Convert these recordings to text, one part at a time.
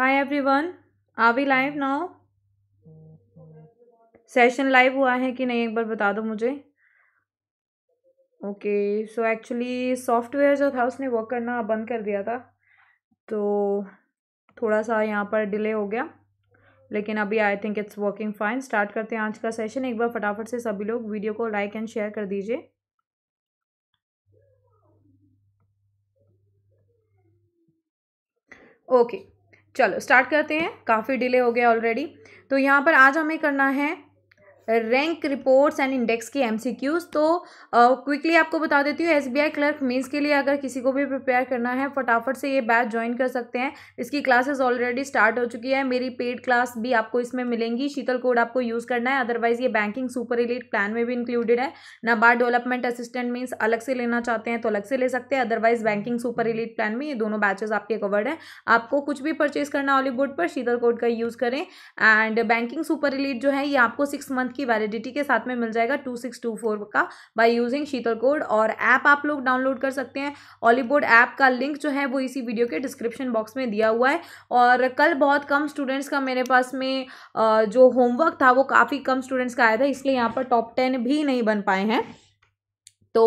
Hi everyone are we live now session live हुआ है कि नहीं एक बार बता दो मुझे ओके सो एक्चुअली सॉफ्टवेयर जो था उसने वर्क करना बंद कर दिया था तो थोड़ा सा यहाँ पर डिले हो गया लेकिन अभी I think it's working fine start करते हैं आज का सेशन एक बार फटाफट से सभी लोग वीडियो को लाइक एंड शेयर कर दीजिए ओके okay. चलो स्टार्ट करते हैं काफ़ी डिले हो गया ऑलरेडी तो यहाँ पर आज हमें करना है रैंक रिपोर्ट्स एंड इंडेक्स की एमसीक्यूज तो क्विकली आपको बता देती हूँ एसबीआई क्लर्क मीन्स के लिए अगर किसी को भी प्रिपेयर करना है फटाफट से ये बैच ज्वाइन कर सकते हैं इसकी क्लासेस ऑलरेडी स्टार्ट हो चुकी है मेरी पेड क्लास भी आपको इसमें मिलेंगी शीतल कोड आपको यूज़ करना है अदरवाइज ये बैंकिंग सुपर इलीट प्लान में भी इंक्लूडेड है नाबार्ड डेवलपमेंट असिस्टेंट मीन्स अलग से लेना चाहते हैं तो अलग से ले सकते हैं otherwise banking super elite plan में ये दोनों बैचेज आपके कवर्ड हैं आपको कुछ भी परचेज करना हॉलीवुड पर शीतल कोड का यूज़ करें एंड बैंकिंग सुपर इलीट जो है ये आपको सिक्स मंथ मंथ की वैलिडिटी के साथ में मिल जाएगा टू सिक्स टू फोर का बाई यूजिंग शीतल कोड और ऐप आप लोग डाउनलोड कर सकते हैं ऑलीबोर्ड ऐप का लिंक जो है वो इसी वीडियो के डिस्क्रिप्शन बॉक्स में दिया हुआ है और कल बहुत कम स्टूडेंट्स का मेरे पास में जो होमवर्क था वो काफ़ी कम स्टूडेंट्स का आया था इसलिए यहाँ पर टॉप टेन भी नहीं बन पाए हैं तो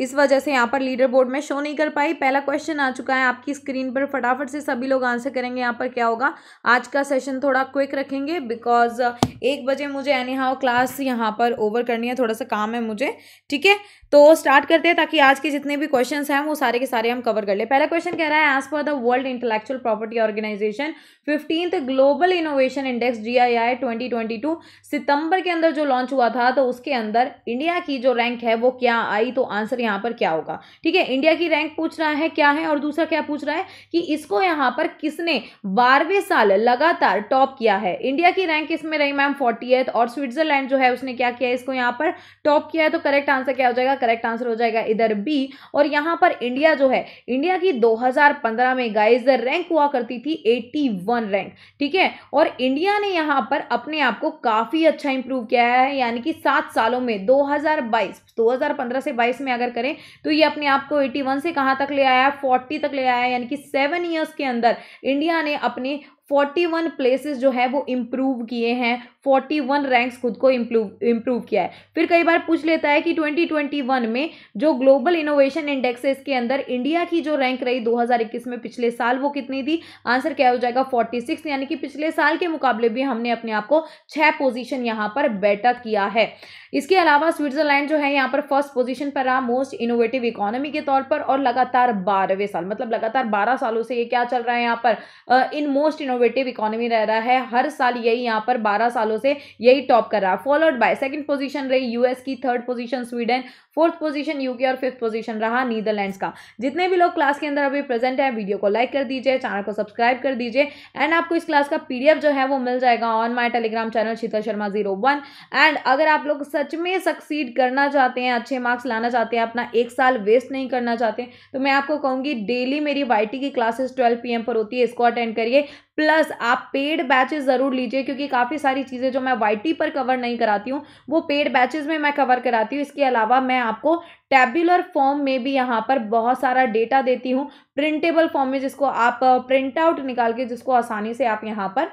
इस वजह से यहाँ पर लीडर बोर्ड में शो नहीं कर पाई पहला क्वेश्चन आ चुका है आपकी स्क्रीन पर फटाफट से सभी लोग आंसर करेंगे यहाँ पर क्या होगा आज का सेशन थोड़ा क्विक रखेंगे बिकॉज एक बजे मुझे एनी हाउ क्लास यहाँ पर ओवर करनी है थोड़ा सा काम है मुझे ठीक है तो स्टार्ट करते हैं ताकि आज के जितने भी क्वेश्चंस हैं वो सारे के सारे हम कवर कर ले पहला क्वेश्चन कह रहा है as per the World Intellectual Property Organization fifteenth Global Innovation Index G I I twenty twenty two सितंबर के अंदर जो लॉन्च हुआ था तो उसके अंदर इंडिया की जो रैंक है वो क्या आई तो आंसर यहाँ पर क्या होगा ठीक है इंडिया की रैंक पूछ रहा है क्या है और दूसरा क्या पूछ रहा है कि इसको यहाँ पर किसने बारहवें साल लगातार टॉप किया है इंडिया की रैंक इसमें रही मैम फोर्टी और स्विट्जरलैंड जो है उसने क्या किया इसको यहाँ पर टॉप किया है तो करेक्ट आंसर क्या हो जाएगा करेक्ट आंसर हो जाएगा इधर बी और यहां पर इंडिया जो है इंडिया की 2015 में गाइज रैंक हुआ करती थी 81 रैंक ठीक है और इंडिया ने यहां पर अपने आप को काफ़ी अच्छा इंप्रूव किया है यानी कि सात सालों में 2022 2015 से 22 में अगर करें तो ये अपने आप को 81 से कहां तक ले आया 40 तक ले आया यानी कि सेवन ईयर्स के अंदर इंडिया ने अपने फोर्टी वन प्लेसेस जो है वो इम्प्रूव किए हैं फोर्टी वन रैंक्स खुद को इम्प्रूव इम्प्रूव किया है फिर कई बार पूछ लेता है कि ट्वेंटी ट्वेंटी वन में जो ग्लोबल इनोवेशन इंडेक्स है इसके अंदर इंडिया की जो रैंक रही दो हज़ार इक्कीस में पिछले साल वो कितनी थी आंसर क्या हो जाएगा फोर्टी सिक्स यानी कि पिछले साल के मुकाबले भी हमने अपने आप को छः पोजिशन यहाँ पर बेटर किया है इसके अलावा स्विट्जरलैंड जो है यहाँ पर फर्स्ट पोजीशन पर रहा मोस्ट इनोवेटिव इकोनॉमी के तौर पर और लगातार बारहवें साल मतलब लगातार बारह सालों से ये क्या चल रहा है यहाँ पर इन मोस्ट इनोवेटिव इकोनॉमी रह रहा है हर साल यही यहाँ पर बारह सालों से यही टॉप कर रहा फॉलोड बाय सेकेंड पोजीशन रही यूएस की third position Sweden fourth position UK और फिफ्थ पोजीशन रहा नीदरलैंड का जितने भी लोग क्लास के अंदर अभी प्रेजेंट है वीडियो को लाइक कर दीजिए चैनल को सब्सक्राइब कर दीजिए एंड आपको इस क्लास का पीडीएफ जो है वो मिल जाएगा on my Telegram channel Sheetal Sharma zero one and अगर आप लोग सर सच में सक्सीड करना चाहते हैं अच्छे मार्क्स लाना चाहते हैं अपना एक साल वेस्ट नहीं करना चाहते तो मैं आपको कहूँगी डेली मेरी वाईटी की क्लासेस ट्वेल्व पीएम पर होती है इसको अटेंड करिए प्लस आप पेड बैचेस ज़रूर लीजिए क्योंकि काफ़ी सारी चीज़ें जो मैं वाईटी पर कवर नहीं कराती हूँ वो पेड बैचेज़ में मैं कवर कराती हूँ इसके अलावा मैं आपको टेबुलर फॉर्म में भी यहाँ पर बहुत सारा डेटा देती हूँ प्रिंटेबल फॉर्म में जिसको आप प्रिंट आउट निकाल के जिसको आसानी से आप यहाँ पर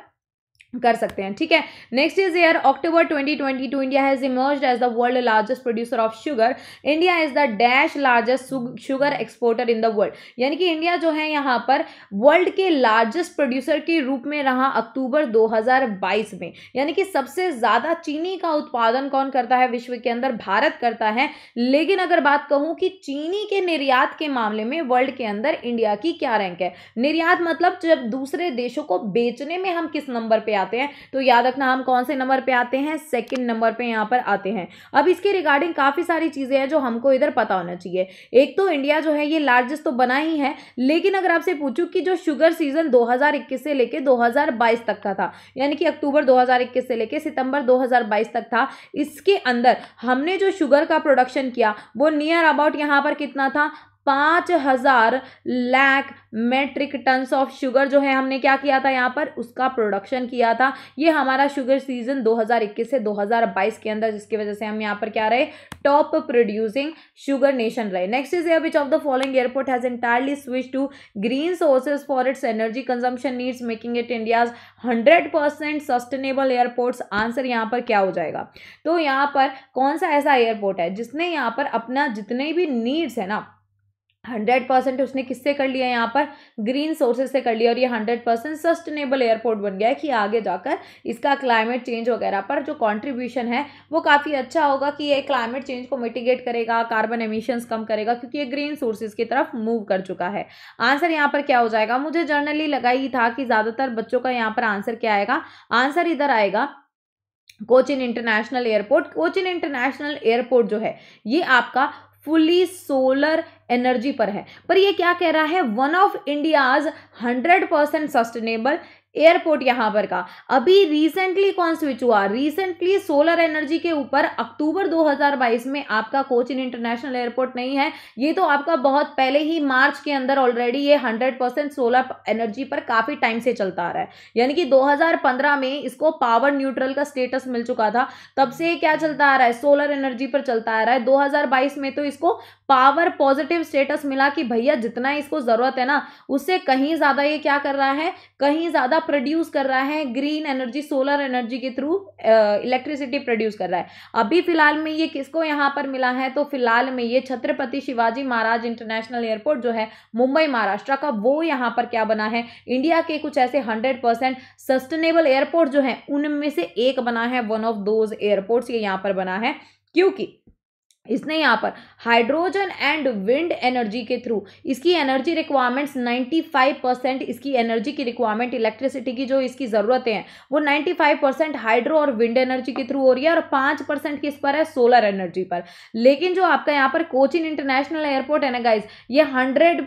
कर सकते हैं ठीक है next is here October 2022 India has emerge as the world largest producer of sugar India is the dash largest sugar exporter in the world यानी कि इंडिया जो है यहाँ पर वर्ल्ड के लार्जेस्ट प्रोड्यूसर के रूप में रहा अक्टूबर 2022 में यानी कि सबसे ज़्यादा चीनी का उत्पादन कौन करता है विश्व के अंदर भारत करता है लेकिन अगर बात कहूँ कि चीनी के निर्यात के मामले में वर्ल्ड के अंदर इंडिया की क्या रैंक है निर्यात मतलब जब दूसरे देशों को बेचने में हम किस नंबर पर आते हैं तो याद रखना हम कौन से नंबर पे आते हैं सेकंड नंबर पे यहाँ पर आते हैं अब इसके रिगार्डिंग काफ़ी सारी चीज़ें हैं जो हमको इधर पता होना चाहिए एक तो इंडिया जो है ये लार्जेस्ट तो बना ही है लेकिन अगर आपसे पूछूं कि जो शुगर सीजन दो से लेकर दो तक का था यानी कि अक्टूबर दो से लेकर सितंबर दो तक था इसके अंदर हमने जो शुगर का प्रोडक्शन किया वो नियर अबाउट यहाँ पर कितना था पाँच हज़ार lakh metric tons of sugar जो है हमने क्या किया था यहाँ पर उसका प्रोडक्शन किया था ये हमारा शुगर सीजन 2021 से 2022 के अंदर जिसकी वजह से हम यहाँ पर क्या रहे टॉप प्रोड्यूसिंग शुगर नेशन रहे next is here which of the following airport has entirely switch to green sources for its energy consumption needs making it India's hundred percent sustainable airports answer यहाँ पर क्या हो जाएगा तो यहाँ पर कौन सा ऐसा एयरपोर्ट है जिसने यहाँ पर अपना जितने भी नीड्स है ना हंड्रेड परसेंट उसने किससे कर लिया यहाँ पर ग्रीन सोर्सेज से कर लिया और ये हंड्रेड परसेंट सस्टेनेबल एयरपोर्ट बन गया है कि आगे जाकर इसका क्लाइमेट चेंज वगैरह पर जो कॉन्ट्रीब्यूशन है वो काफ़ी अच्छा होगा कि ये क्लाइमेट चेंज को मिटिगेट करेगा कार्बन एमिशंस कम करेगा क्योंकि ये ग्रीन सोर्सेज की तरफ मूव कर चुका है आंसर यहाँ पर क्या हो जाएगा मुझे जर्नली लगा ही था कि ज़्यादातर बच्चों का यहाँ पर आंसर क्या आएगा आंसर इधर आएगा Cochin International Airport Cochin International Airport जो है ये आपका फुली सोलर एनर्जी पर है पर यह क्या कह रहा है one of India's hundred percent sustainable airport यहां पर का अभी रिसेंटली कौन स्विच हुआ रिसेंटली सोलर एनर्जी के ऊपर अक्टूबर 2022 में आपका कोचिन इंटरनेशनल एयरपोर्ट नहीं है ये तो आपका बहुत पहले ही मार्च के अंदर ऑलरेडी ये 100 परसेंट सोलर एनर्जी पर काफ़ी टाइम से चलता आ रहा है यानी कि 2015 में इसको पावर न्यूट्रल का स्टेटस मिल चुका था तब से क्या चलता आ रहा है सोलर एनर्जी पर चलता आ रहा है दो में तो इसको पावर पॉजिटिव स्टेटस मिला कि भैया जितना इसको ज़रूरत है ना उससे कहीं ज़्यादा ये क्या कर रहा है कहीं ज़्यादा प्रोड्यूस कर रहा है ग्रीन एनर्जी सोलर एनर्जी के थ्रू इलेक्ट्रिसिटी प्रोड्यूस कर रहा है अभी फिलहाल में ये किसको यहाँ पर मिला है तो फिलहाल में ये छत्रपति शिवाजी महाराज इंटरनेशनल एयरपोर्ट जो है मुंबई महाराष्ट्र का वो यहाँ पर क्या बना है इंडिया के कुछ ऐसे हंड्रेड सस्टेनेबल एयरपोर्ट जो है उनमें से एक बना है वन ऑफ दोज एयरपोर्ट ये यहाँ पर बना है क्योंकि इसने यहाँ पर हाइड्रोजन एंड विंड एनर्जी के थ्रू इसकी एनर्जी रिक्वायरमेंट्स 95 परसेंट इसकी एनर्जी की रिक्वायरमेंट इलेक्ट्रिसिटी की जो इसकी ज़रूरतें हैं वो 95 परसेंट हाइड्रो और विंड एनर्जी के थ्रू हो रही है और 5 परसेंट किस पर है सोलर एनर्जी पर लेकिन जो आपका यहाँ पर कोचिन इंटरनेशनल एयरपोर्ट है ना गाइज ये हंड्रेड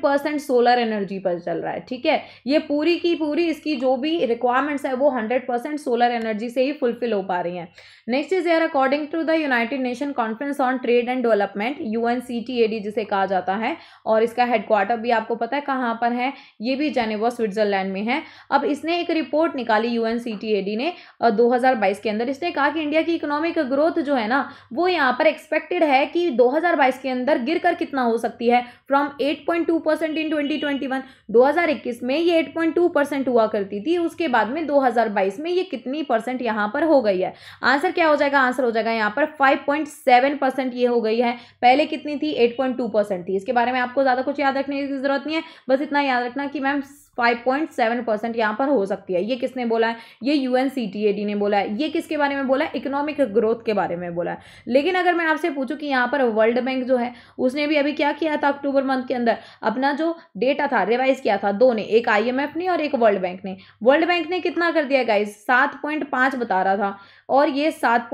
सोलर एनर्जी पर चल रहा है ठीक है ये पूरी की पूरी इसकी जो भी रिक्वायरमेंट्स है वो हंड्रेड सोलर एनर्जी से ही फुलफिल हो पा रही है next is here according to the United Nation Conference on Trade and Development U जिसे कहा जाता है और इसका हेडक्वार्टर भी आपको पता है कहाँ पर है ये भी जेनेवा स्विट्जरलैंड में है अब इसने एक रिपोर्ट निकाली यू ने दो के अंदर इसने कहा कि इंडिया की इकोनॉमिक ग्रोथ जो है ना वो यहाँ पर एक्सपेक्टेड है कि दो के अंदर गिर कितना हो सकती है from eight percent in twenty 2021 में ये 8.2 परसेंट हुआ करती थी उसके बाद में 2022 में ये कितनी परसेंट यहाँ पर हो गई है आंसर क्या हो जाएगा आंसर हो जाएगा यहाँ पर 5.7 परसेंट ये हो गई है पहले कितनी थी एट पॉइंट थी इसके बारे में आपको ज़्यादा कुछ याद रखने की ज़रूरत नहीं है बस इतना याद रखना कि मैम 5.7% पॉइंट सेवन परसेंट यहाँ पर हो सकती है ये किसने बोला है ये यू एन ने बोला है ये किसके बारे में बोला है इकोनॉमिक ग्रोथ के बारे में बोला है लेकिन अगर मैं आपसे पूछूं कि यहाँ पर वर्ल्ड बैंक जो है उसने भी अभी क्या किया था अक्टूबर मंथ के अंदर अपना जो डेटा था रिवाइज किया था दो ने एक आई ने और एक वर्ल्ड बैंक ने वर्ल्ड बैंक ने कितना कर दिया गाइज सात बता रहा था और ये सात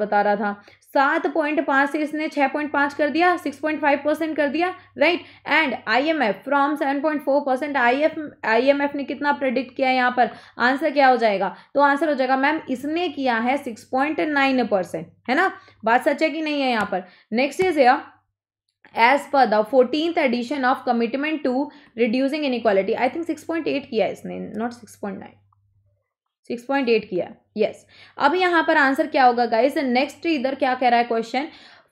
बता रहा था सात पॉइंट पाँच से इसने छः पॉइंट पाँच कर दिया सिक्स पॉइंट फाइव परसेंट कर दिया right and IMF from seven point four percent I F I M F ने कितना प्रेडिक्ट किया है यहाँ पर आंसर क्या हो जाएगा तो आंसर हो जाएगा मैम इसने किया है सिक्स पॉइंट नाइन परसेंट है ना बात सच है कि नहीं है यहाँ पर नेक्स्ट इज या as per the fourteen edition of commitment to reducing inequality I think six point eight किया है इसने not six point nine six point eight किया यस yes. अब यहाँ पर आंसर क्या होगा गाइज नेक्स्ट इधर क्या कह रहा है क्वेश्चन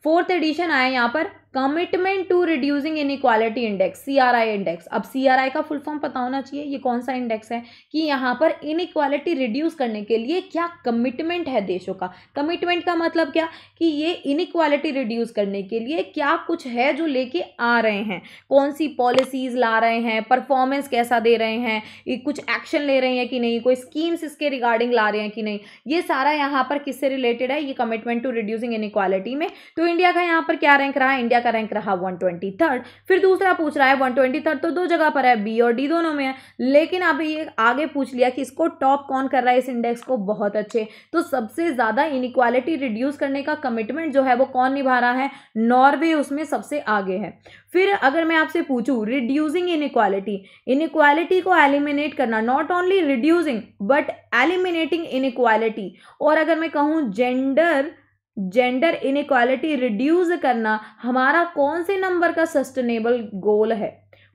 फोर्थ एडिशन आया यहाँ पर commitment to reducing equality index CRI index अब सीआरआई का फुल फॉर्म पता होना चाहिए ये कौन सा इंडेक्स है कि यहाँ पर इक्वालिटी रिड्यूस करने के लिए क्या कमिटमेंट है देशों का कमिटमेंट का मतलब क्या कि ये इक्वालिटी रिड्यूस करने के लिए क्या कुछ है जो लेके आ रहे हैं कौन सी पॉलिसीज ला रहे हैं परफॉर्मेंस कैसा दे रहे हैं कुछ एक्शन ले रहे हैं कि नहीं कोई स्कीम्स इसके रिगार्डिंग ला रहे हैं कि नहीं ये सारा यहाँ पर किससे रिलेटेड है ये कमिटमेंट टू रिड्यूसिंग इक्वालिटी में तो इंडिया का यहाँ पर क्या रैंक रहा इंडिया इंडिया का रैंक रहा वन ट्वेंटी थर्ड फिर दूसरा पूछ रहा है वन ट्वेंटी थर्ड तो दो जगह पर है बी और डी दोनों में है लेकिन अब ये आगे पूछ लिया कि इसको टॉप कौन कर रहा है इस इंडेक्स को बहुत अच्छे तो सबसे ज़्यादा इनिक्वालिटी रिड्यूस करने का कमिटमेंट जो है वो कौन निभा रहा है नॉर्वे उसमें सबसे आगे है फिर अगर मैं आपसे पूछूँ रिड्यूसिंग इनिक्वालिटी इनिक्वालिटी को एलिमिनेट करना not only reducing but eliminating inequality और अगर मैं कहूं जेंडर जेंडर इनक्वालिटी रिड्यूस करना हमारा कौन से नंबर का सस्टेनेबल गोल है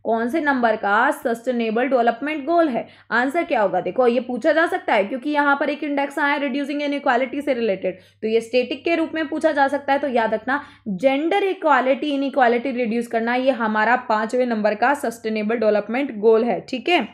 कौन से नंबर का सस्टेनेबल डेवलपमेंट गोल है आंसर क्या होगा देखो ये पूछा जा सकता है क्योंकि यहाँ पर एक इंडेक्स आया रिड्यूसिंग इनक्वालिटी से रिलेटेड तो ये स्टेटिक के रूप में पूछा जा सकता है तो याद रखना जेंडर इक्वालिटी इनक्वालिटी रिड्यूस करना ये हमारा पांचवें नंबर का सस्टेनेबल डेवलपमेंट गोल है ठीक है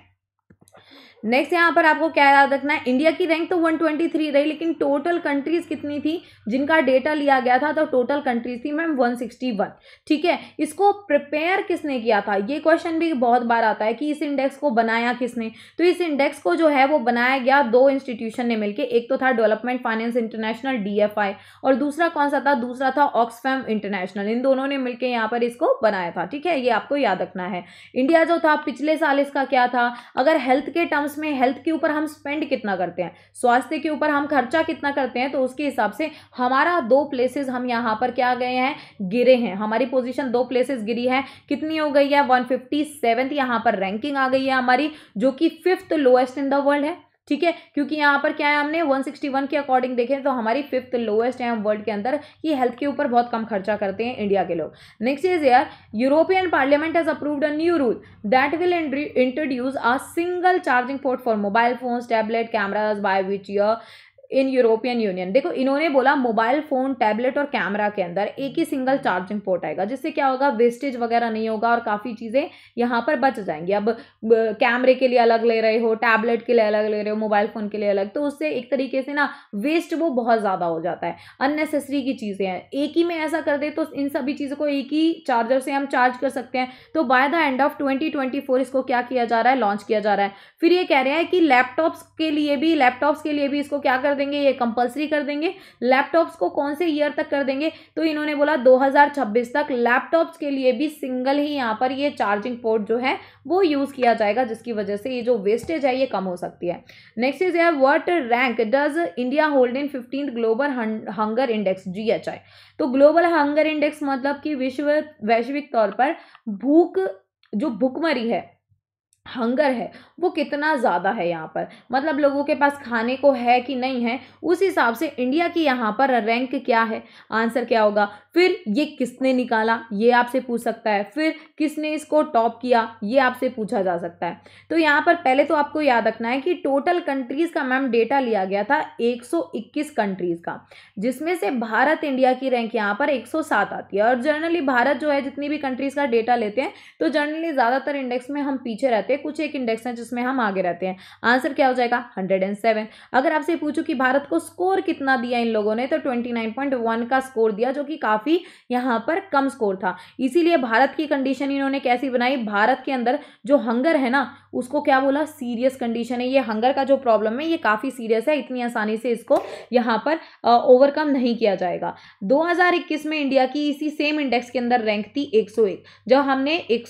नेक्स्ट यहाँ पर आपको क्या याद रखना है इंडिया की रैंक तो 123 रही लेकिन टोटल कंट्रीज कितनी थी जिनका डेटा लिया गया था तो टोटल कंट्रीज थी मैम 161 ठीक है इसको प्रिपेयर किसने किया था ये क्वेश्चन भी बहुत बार आता है कि इस इंडेक्स को बनाया किसने तो इस इंडेक्स को जो है वो बनाया गया दो इंस्टीट्यूशन ने मिलकर एक तो था डेवलपमेंट फाइनेंस इंटरनेशनल डी और दूसरा कौन सा था दूसरा था ऑक्सफैम इंटरनेशनल इन दोनों ने मिलकर यहाँ पर इसको बनाया था ठीक है ये आपको याद रखना है इंडिया जो था पिछले साल इसका क्या था अगर हेल्थ के टर्म्स में हेल्थ के ऊपर हम स्पेंड कितना करते हैं स्वास्थ्य के ऊपर हम खर्चा कितना करते हैं तो उसके हिसाब से हमारा दो प्लेसेस हम यहाँ पर क्या गए हैं गिरे हैं हमारी पोजीशन दो प्लेसेस गिरी है कितनी हो गई है वन फिफ्टी सेवन्थ यहाँ पर रैंकिंग आ गई है हमारी जो कि fifth lowest in the world है ठीक है क्योंकि यहाँ पर क्या है हमने 161 के अकॉर्डिंग देखें तो हमारी फिफ्थ लोएस्ट है वर्ल्ड के अंदर कि हेल्थ के ऊपर बहुत कम खर्चा करते हैं इंडिया के लोग next is here European Parliament has approved a new rule that will introduce a single charging port for mobile phones tablet cameras by which year in European Union देखो इन्होंने बोला मोबाइल फ़ोन टैबलेट और camera के अंदर एक ही single charging port आएगा जिससे क्या होगा वेस्टेज वगैरह नहीं होगा और काफ़ी चीज़ें यहाँ पर बच जाएंगी अब कैमरे के लिए अलग ले रहे हो टैबलेट के लिए अलग ले रहे हो मोबाइल फ़ोन के लिए अलग तो उससे एक तरीके से ना वेस्ट वो बहुत ज़्यादा हो जाता है अननेसेसरी की चीज़ें हैं एक ही में ऐसा कर दे तो इन सभी चीज़ों को एक ही चार्जर से हम चार्ज कर सकते हैं तो by the end of twenty twenty four इसको क्या किया जा रहा है लॉन्च किया जा रहा है फिर ये कह रहे हैं कि लैपटॉप्स के लिए भी लैपटॉप्स के लिए भी इसको क्या कर देंगे ये कंपलसरी कर देंगे लैपटॉप्स को कौन से ईयर तक कर देंगे तो इन्होंने बोला 2026 तक लैपटॉप्स के लिए भी सिंगल ही यहाँ पर ये चार्जिंग पोर्ट जो है वो यूज़ किया जाएगा जिसकी वजह से ये जो वेस्टेज है ये कम हो सकती है नेक्स्ट इज है what rank does India hold in fifteen Global Hunger Index जी तो ग्लोबल हंगर इंडेक्स मतलब कि विश्व वैश्विक तौर पर भूख जो भुखमरी है हंगर है वो कितना ज़्यादा है यहाँ पर मतलब लोगों के पास खाने को है कि नहीं है उस हिसाब से इंडिया की यहाँ पर रैंक क्या है आंसर क्या होगा फिर ये किसने निकाला ये आपसे पूछ सकता है फिर किसने इसको टॉप किया ये आपसे पूछा जा सकता है तो यहाँ पर पहले तो आपको याद रखना है कि टोटल कंट्रीज़ का मैम डेटा लिया गया था 121 कंट्रीज़ का जिसमें से भारत इंडिया की रैंक यहाँ पर 107 आती है और जनरली भारत जो है जितनी भी कंट्रीज़ का डेटा लेते हैं तो जनरली ज़्यादातर इंडेक्स में हम पीछे रहते हैं कुछ एक इंडेक्स हैं जिस जिसमें हम आगे रहते हैं आंसर क्या हो जाएगा हंड्रेड एंड सेवन अगर आपसे पूछूं कि भारत को स्कोर कितना दिया इन लोगों ने तो ट्वेंटी नाइन पॉइंट वन का स्कोर दिया जो कि काफ़ी यहाँ पर कम स्कोर था इसीलिए भारत की कंडीशन इन्होंने कैसी बनाई भारत के अंदर जो हंगर है ना उसको क्या बोला सीरियस कंडीशन है ये हंगर का जो प्रॉब्लम है ये काफ़ी सीरियस है इतनी आसानी से इसको यहाँ पर ओवरकम नहीं किया जाएगा दो में इंडिया की इसी सेम इंडेक्स के अंदर रैंक थी एक जब हमने एक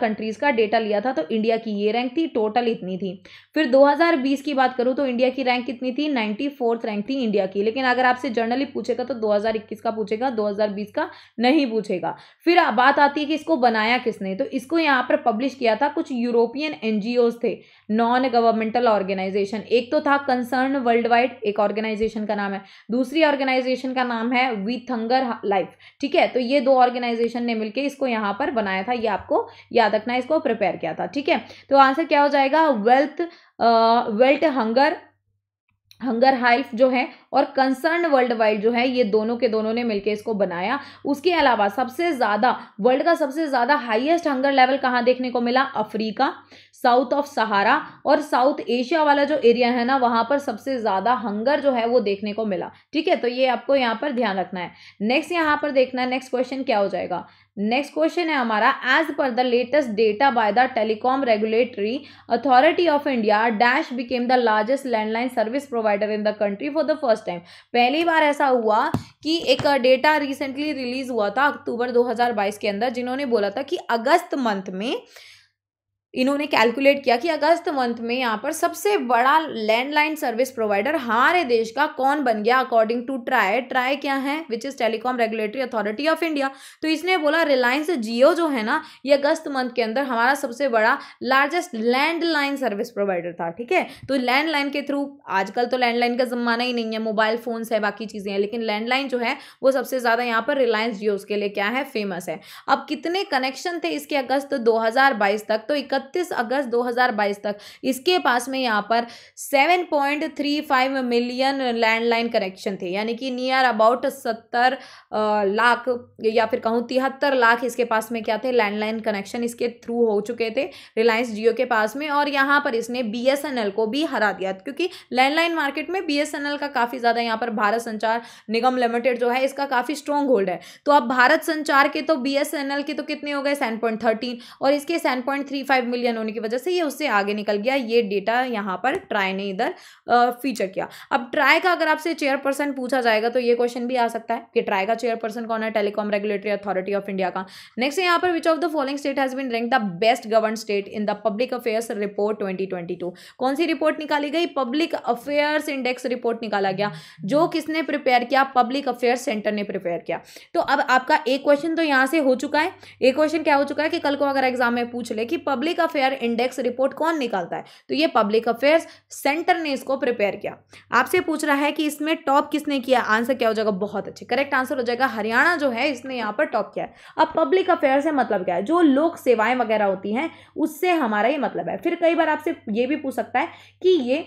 कंट्रीज़ का डेटा लिया था तो इंडिया की ये रैंक थी टोटल टोटल इतनी थी फिर 2020 की बात करूँ तो इंडिया की रैंक कितनी थी नाइन्टी रैंक थी इंडिया की लेकिन अगर आपसे जर्नली पूछेगा तो 2021 का पूछेगा 2020 का नहीं पूछेगा फिर बात आती है कि इसको बनाया किसने तो इसको यहाँ पर पब्लिश किया था कुछ यूरोपियन एन थे नॉन गवर्नमेंटल ऑर्गेनाइजेशन एक तो था कंसर्न वर्ल्ड वाइड एक ऑर्गेनाइजेशन का नाम है दूसरी ऑर्गेनाइजेशन का नाम है वी थंगर लाइफ ठीक है तो ये दो ऑर्गेनाइजेशन ने मिलकर इसको यहाँ पर बनाया था ये आपको याद रखना इसको प्रिपेयर किया था ठीक है तो आंसर क्या हो जाएगा जाएगा wealth Welt Hunger Hunger Hilfe जो है और कंसर्न वर्ल्ड वाइड जो है ये दोनों के दोनों ने मिलकर इसको बनाया उसके अलावा सबसे ज़्यादा वर्ल्ड का सबसे ज़्यादा हाईएस्ट हंगर लेवल कहाँ देखने को मिला अफ्रीका साउथ ऑफ सहारा और साउथ एशिया वाला जो एरिया है ना वहाँ पर सबसे ज़्यादा हंगर जो है वो देखने को मिला ठीक है तो ये आपको यहाँ पर ध्यान रखना है नेक्स्ट यहाँ पर देखना है नेक्स्ट क्वेश्चन क्या हो जाएगा नेक्स्ट क्वेश्चन है हमारा as per the latest data by the Telecom Regulatory Authority of India dash became the largest landline service provider in the country for the first time पहली बार ऐसा हुआ कि एक डेटा रिसेंटली रिलीज हुआ था अक्टूबर 2022 के अंदर जिन्होंने बोला था कि अगस्त मंथ में इन्होंने कैलकुलेट किया कि अगस्त मंथ में यहाँ पर सबसे बड़ा लैंडलाइन सर्विस प्रोवाइडर हमारे देश का कौन बन गया अकॉर्डिंग टू ट्राई ट्राई क्या है which is Telecom Regulatory Authority of India तो इसने बोला रिलायंस जियो जो है ना ये अगस्त मंथ के अंदर हमारा सबसे बड़ा लार्जेस्ट लैंडलाइन सर्विस प्रोवाइडर था ठीक है तो लैंडलाइन के थ्रू आजकल तो लैंडलाइन का ज़माना ही नहीं है मोबाइल फ़ोन्स है बाकी चीज़ें हैं लेकिन लैंडलाइन जो है वो सबसे ज़्यादा यहाँ पर रिलायंस जियो उसके लिए क्या है फेमस है अब कितने कनेक्शन थे इसके अगस्त दो तक तो इक्कीस इकतीस अगस्त 2022 तक इसके पास में यहाँ पर 7.35 मिलियन लैंडलाइन कनेक्शन थे यानी कि नियर अबाउट 70 लाख या फिर कहूँ तिहत्तर लाख इसके पास में क्या थे लैंडलाइन कनेक्शन इसके थ्रू हो चुके थे रिलायंस जियो के पास में और यहाँ पर इसने बी को भी हरा दिया क्योंकि लैंडलाइन मार्केट में बी का काफ़ी ज़्यादा यहाँ पर भारत संचार निगम लिमिटेड जो है इसका काफ़ी स्ट्रॉन्ग होल्ड है तो अब भारत संचार के तो बी के तो कितने हो गए सेवन और इसके सेवन मिलियन होने की वजह से ये उससे आगे निकल गया ये डेटा यहाँ पर ट्राई ने इधर फीचर किया अब ट्राई का अगर आपसे चेयरपर्सन पूछा जाएगा तो ये क्वेश्चन भी आ सकता है कि ट्राई का चेयरपर्सन कौन है Telecom Regulatory Authority of India का नेक्स्ट यहाँ पर which of the following state has been rank the best govern state in the Public Affairs Report twenty कौन सी रिपोर्ट निकाली गई पब्लिक अफेयर्स इंडेक्स रिपोर्ट निकाला गया जो किसने प्रिपेयर किया पब्लिक अफेयर्स सेंटर ने प्रिपेयर किया तो अब आपका एक क्वेश्चन तो यहाँ से हो चुका है एक क्वेश्चन क्या हो चुका है कि कल को अगर एग्जाम में पूछ ले कि public public affair index report कौन निकालता है तो ये पब्लिक अफेयर्स सेंटर ने इसको प्रिपेयर किया आपसे पूछ रहा है कि इसमें टॉप किसने किया आंसर क्या हो जाएगा बहुत अच्छे करेक्ट आंसर हो जाएगा हरियाणा जो है इसने यहाँ पर टॉप किया है अब पब्लिक अफेयर से मतलब क्या है जो लोक सेवाएं वगैरह होती हैं उससे हमारा ये मतलब है फिर कई बार आपसे ये भी पूछ सकता है कि ये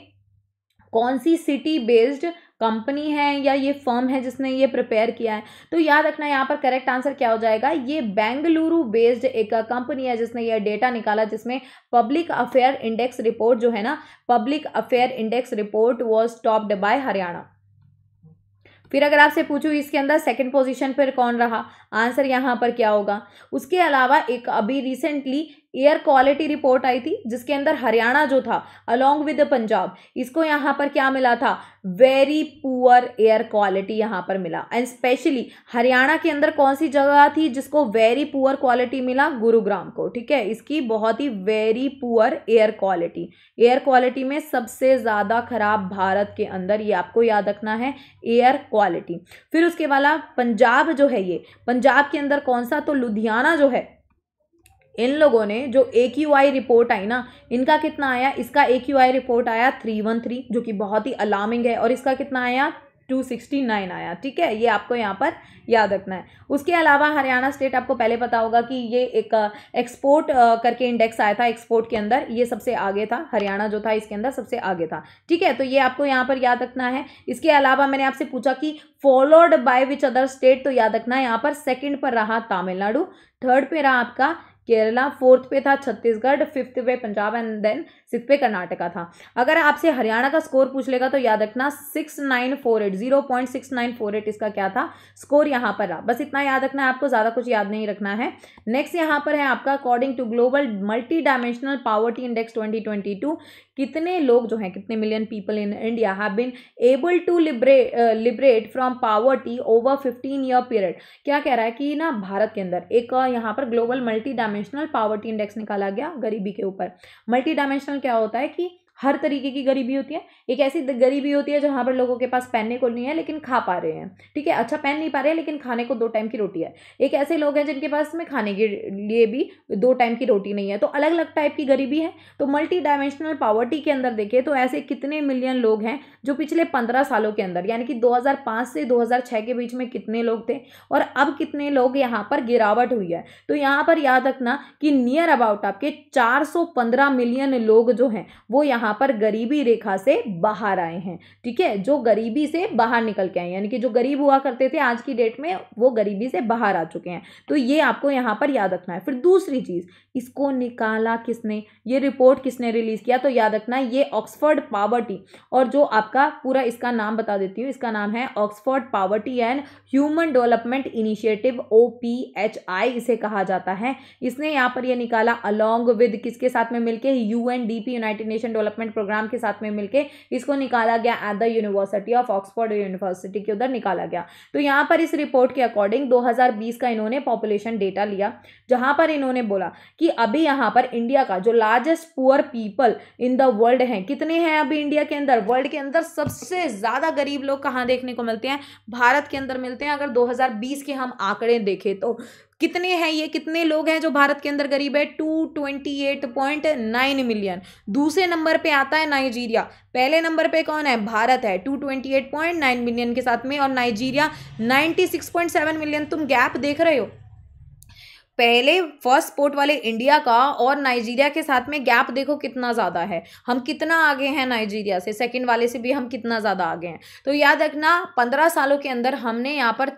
कौन सी सिटी बेस्ड कंपनी है या ये फर्म है जिसने ये प्रिपेयर किया है तो याद रखना यहाँ पर करेक्ट आंसर क्या हो जाएगा ये बेंगलुरु बेस्ड एक कंपनी है जिसने ये डेटा निकाला जिसमें पब्लिक अफेयर इंडेक्स रिपोर्ट जो है ना Public affair index Report was topped by Haryana फिर अगर आपसे पूछू इसके अंदर सेकंड पोजीशन पर कौन रहा आंसर यहां पर क्या होगा उसके अलावा एक अभी रिसेंटली एयर क्वालिटी रिपोर्ट आई थी जिसके अंदर हरियाणा जो था अलोंग विद पंजाब इसको यहाँ पर क्या मिला था वेरी पुअर एयर क्वालिटी यहाँ पर मिला एंड स्पेशली हरियाणा के अंदर कौन सी जगह थी जिसको वेरी पुअर क्वालिटी मिला गुरुग्राम को ठीक है इसकी बहुत ही very poor air quality air quality में सबसे ज़्यादा खराब भारत के अंदर ये आपको याद रखना है एयर क्वालिटी फिर उसके वाला पंजाब जो है ये पंजाब के अंदर कौन सा तो लुधियाना जो है इन लोगों ने जो ए क्यू आई रिपोर्ट आई ना इनका कितना आया इसका ए क्यू आई रिपोर्ट आया थ्री वन थ्री जो कि बहुत ही अलार्मिंग है और इसका कितना आया टू सिक्सटी नाइन आया ठीक है ये आपको यहाँ पर याद रखना है उसके अलावा हरियाणा स्टेट आपको पहले पता होगा कि ये एक एक्सपोर्ट uh, uh, करके इंडेक्स आया था एक्सपोर्ट के अंदर ये सबसे आगे था हरियाणा जो था इसके अंदर सबसे आगे था ठीक है तो ये आपको यहाँ पर याद रखना है इसके अलावा मैंने आपसे पूछा कि followed by which other state तो याद रखना है यहाँ पर सेकेंड पर रहा तमिलनाडु थर्ड पे रहा आपका केरला फोर्थ पे था छत्तीसगढ़ फिफ्थ पे पंजाब एंड देन सिक्स पे कर्नाटका था अगर आपसे हरियाणा का स्कोर पूछ लेगा तो याद रखना six nine four eight zero point six nine four eight इसका क्या था स्कोर यहाँ पर रहा बस इतना याद रखना है आपको ज़्यादा कुछ याद नहीं रखना है नेक्स्ट यहाँ पर है आपका according to global multi dimensional poverty index twenty twenty two कितने लोग जो हैं कितने million people in India have been able to liberate liberate from poverty over fifteen year period क्या कह रहा है कि ना भारत के अंदर एक यहाँ पर global multi dimensional poverty index निकाला गया गरीबी के ऊपर मल्टी डायमेंशनल क्या होता है कि हर तरीके की गरीबी होती है एक ऐसी गरीबी होती है जहाँ पर लोगों के पास पहनने को नहीं है लेकिन खा पा रहे हैं ठीक है अच्छा पहन नहीं पा रहे हैं लेकिन खाने को दो टाइम की रोटी है एक ऐसे लोग हैं जिनके पास में खाने के लिए भी दो टाइम की रोटी नहीं है तो अलग अलग टाइप की गरीबी है तो मल्टी डायमेंशनल पावर्टी के अंदर देखें तो ऐसे कितने मिलियन लोग हैं जो पिछले पंद्रह सालों के अंदर यानी कि 2005 से 2006 के बीच में कितने लोग थे और अब कितने लोग यहाँ पर गिरावट हुई है तो यहाँ पर याद रखना कि नियर अबाउट आपके 415 मिलियन लोग जो हैं वो यहाँ पर गरीबी रेखा से बाहर आए हैं ठीक है जो गरीबी से बाहर निकल के आए यानी कि जो गरीब हुआ करते थे आज की डेट में वो गरीबी से बाहर आ चुके हैं तो ये आपको यहाँ पर याद रखना है फिर दूसरी चीज़ इसको निकाला किसने ये रिपोर्ट किसने रिलीज़ किया तो याद रखना ये ऑक्सफर्ड पावर्टी और जो आप आपका पूरा इसका नाम बता देती हूँ इसका नाम है Oxford poverty and human development initiative O P H I इसे कहा जाता है इसने यहाँ पर यह निकाला अलोंग विद किसके साथ में मिलके U N D P united nation development programme के साथ में मिलके इसको निकाला गया at the university of Oxford university के उधर निकाला गया तो यहाँ पर इस रिपोर्ट के अकॉर्डिंग दो का इन्होंने पॉपुलेशन डेटा लिया जहाँ पर इन्होंने बोला कि अभी यहाँ पर इंडिया का जो largest poor people in the world हैं कितने हैं अभी इंडिया के अंदर वर्ल्ड के अंदर अंदर सबसे ज़्यादा गरीब लोग कहाँ देखने को मिलते हैं भारत के अंदर मिलते हैं अगर 2020 के हम आंकड़े देखें तो कितने हैं ये कितने लोग हैं जो भारत के अंदर गरीब है two twenty eight point nine million दूसरे नंबर पे आता है नाइजीरिया पहले नंबर पे कौन है भारत है two twenty eight point nine million के साथ में और Nigeria ninety six point seven million तुम गैप देख रहे हो पहले फर्स्ट स्पोर्ट वाले इंडिया का और नाइजीरिया के साथ में गैप देखो कितना ज़्यादा है हम कितना आगे हैं नाइजीरिया से सेकंड वाले से भी हम कितना ज़्यादा आगे हैं तो याद रखना पंद्रह सालों के अंदर हमने यहाँ पर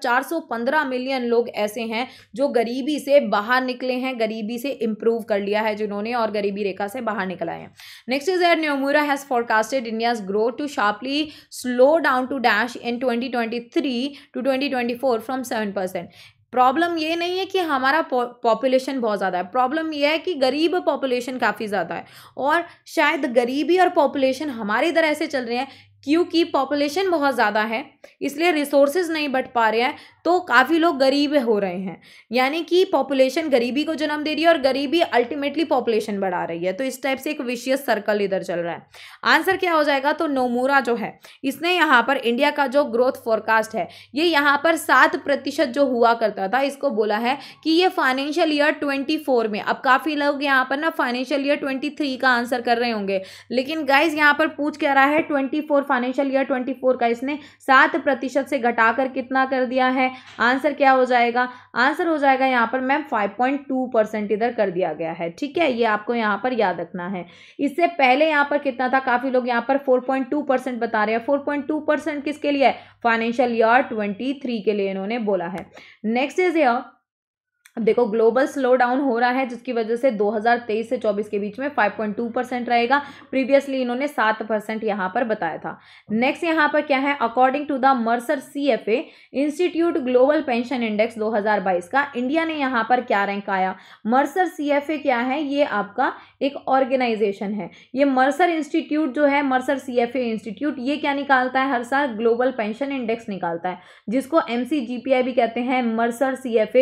पंद्रह मिलियन लोग ऐसे हैं जो गरीबी से बाहर निकले हैं गरीबी से इम्प्रूव कर लिया है जिन्होंने और गरीबी रेखा से बाहर निकला है next is air न्योमूरा has फॉरकास्टेड India's grow to sharply slow down to dash in twenty two twenty from seven percent problem ये नहीं है कि हमारा पॉपुलेशन बहुत ज़्यादा है प्रॉब्लम ये है कि गरीब पॉपुलेशन काफ़ी ज़्यादा है और शायद गरीबी और पॉपुलेशन हमारे इधर ऐसे चल रहे हैं क्योंकि पॉपुलेशन बहुत ज़्यादा है इसलिए रिसोर्सेज नहीं बट पा रहे हैं तो काफ़ी लोग गरीब हो रहे हैं यानी कि पॉपुलेशन गरीबी को जन्म दे रही है और गरीबी अल्टीमेटली पॉपुलेशन बढ़ा रही है तो इस टाइप से एक विशियस सर्कल इधर चल रहा है आंसर क्या हो जाएगा तो नोमूरा जो है इसने यहाँ पर इंडिया का जो ग्रोथ फोरकास्ट है ये यहाँ पर सात प्रतिशत जो हुआ करता था इसको बोला है कि ये फाइनेंशियल ईयर ट्वेंटी फोर में अब काफ़ी लोग यहाँ पर ना फाइनेंशियल ईयर ट्वेंटी थ्री का आंसर कर रहे होंगे लेकिन गाइज यहाँ पर पूछ क्या रहा है twenty four financial year twenty four का इसने सात प्रतिशत से घटाकर कितना कर दिया है आंसर क्या हो जाएगा आंसर हो जाएगा यहाँ पर ma'am five point two percent इधर कर दिया गया है ठीक है ये आपको यहाँ पर याद रखना है इससे पहले यहाँ पर कितना था काफ़ी लोग यहाँ पर फोर परसेंट बता रहे हैं फोर परसेंट किसके लिए फाइनेंशियल ईयर ट्वेंटी के लिए इन्होंने बोला है नेक्स्ट इज ईयर अब देखो ग्लोबल स्लो डाउन हो रहा है जिसकी वजह से 2023 से 24 के बीच में 5.2 परसेंट रहेगा प्रीवियसली इन्होंने 7 परसेंट यहाँ पर बताया था नेक्स्ट यहाँ पर क्या है according to the Mercer C F A institute global pension index 2022 का इंडिया ने यहाँ पर क्या रैंक आया मर्सर सी एफ ए क्या है ये आपका एक ऑर्गेनाइजेशन है ये मर्सर इंस्टीट्यूट जो है मर्सर सी एफ इंस्टीट्यूट ये क्या निकालता है हर साल ग्लोबल पेंशन इंडेक्स निकालता है जिसको एम भी कहते हैं Mercer C F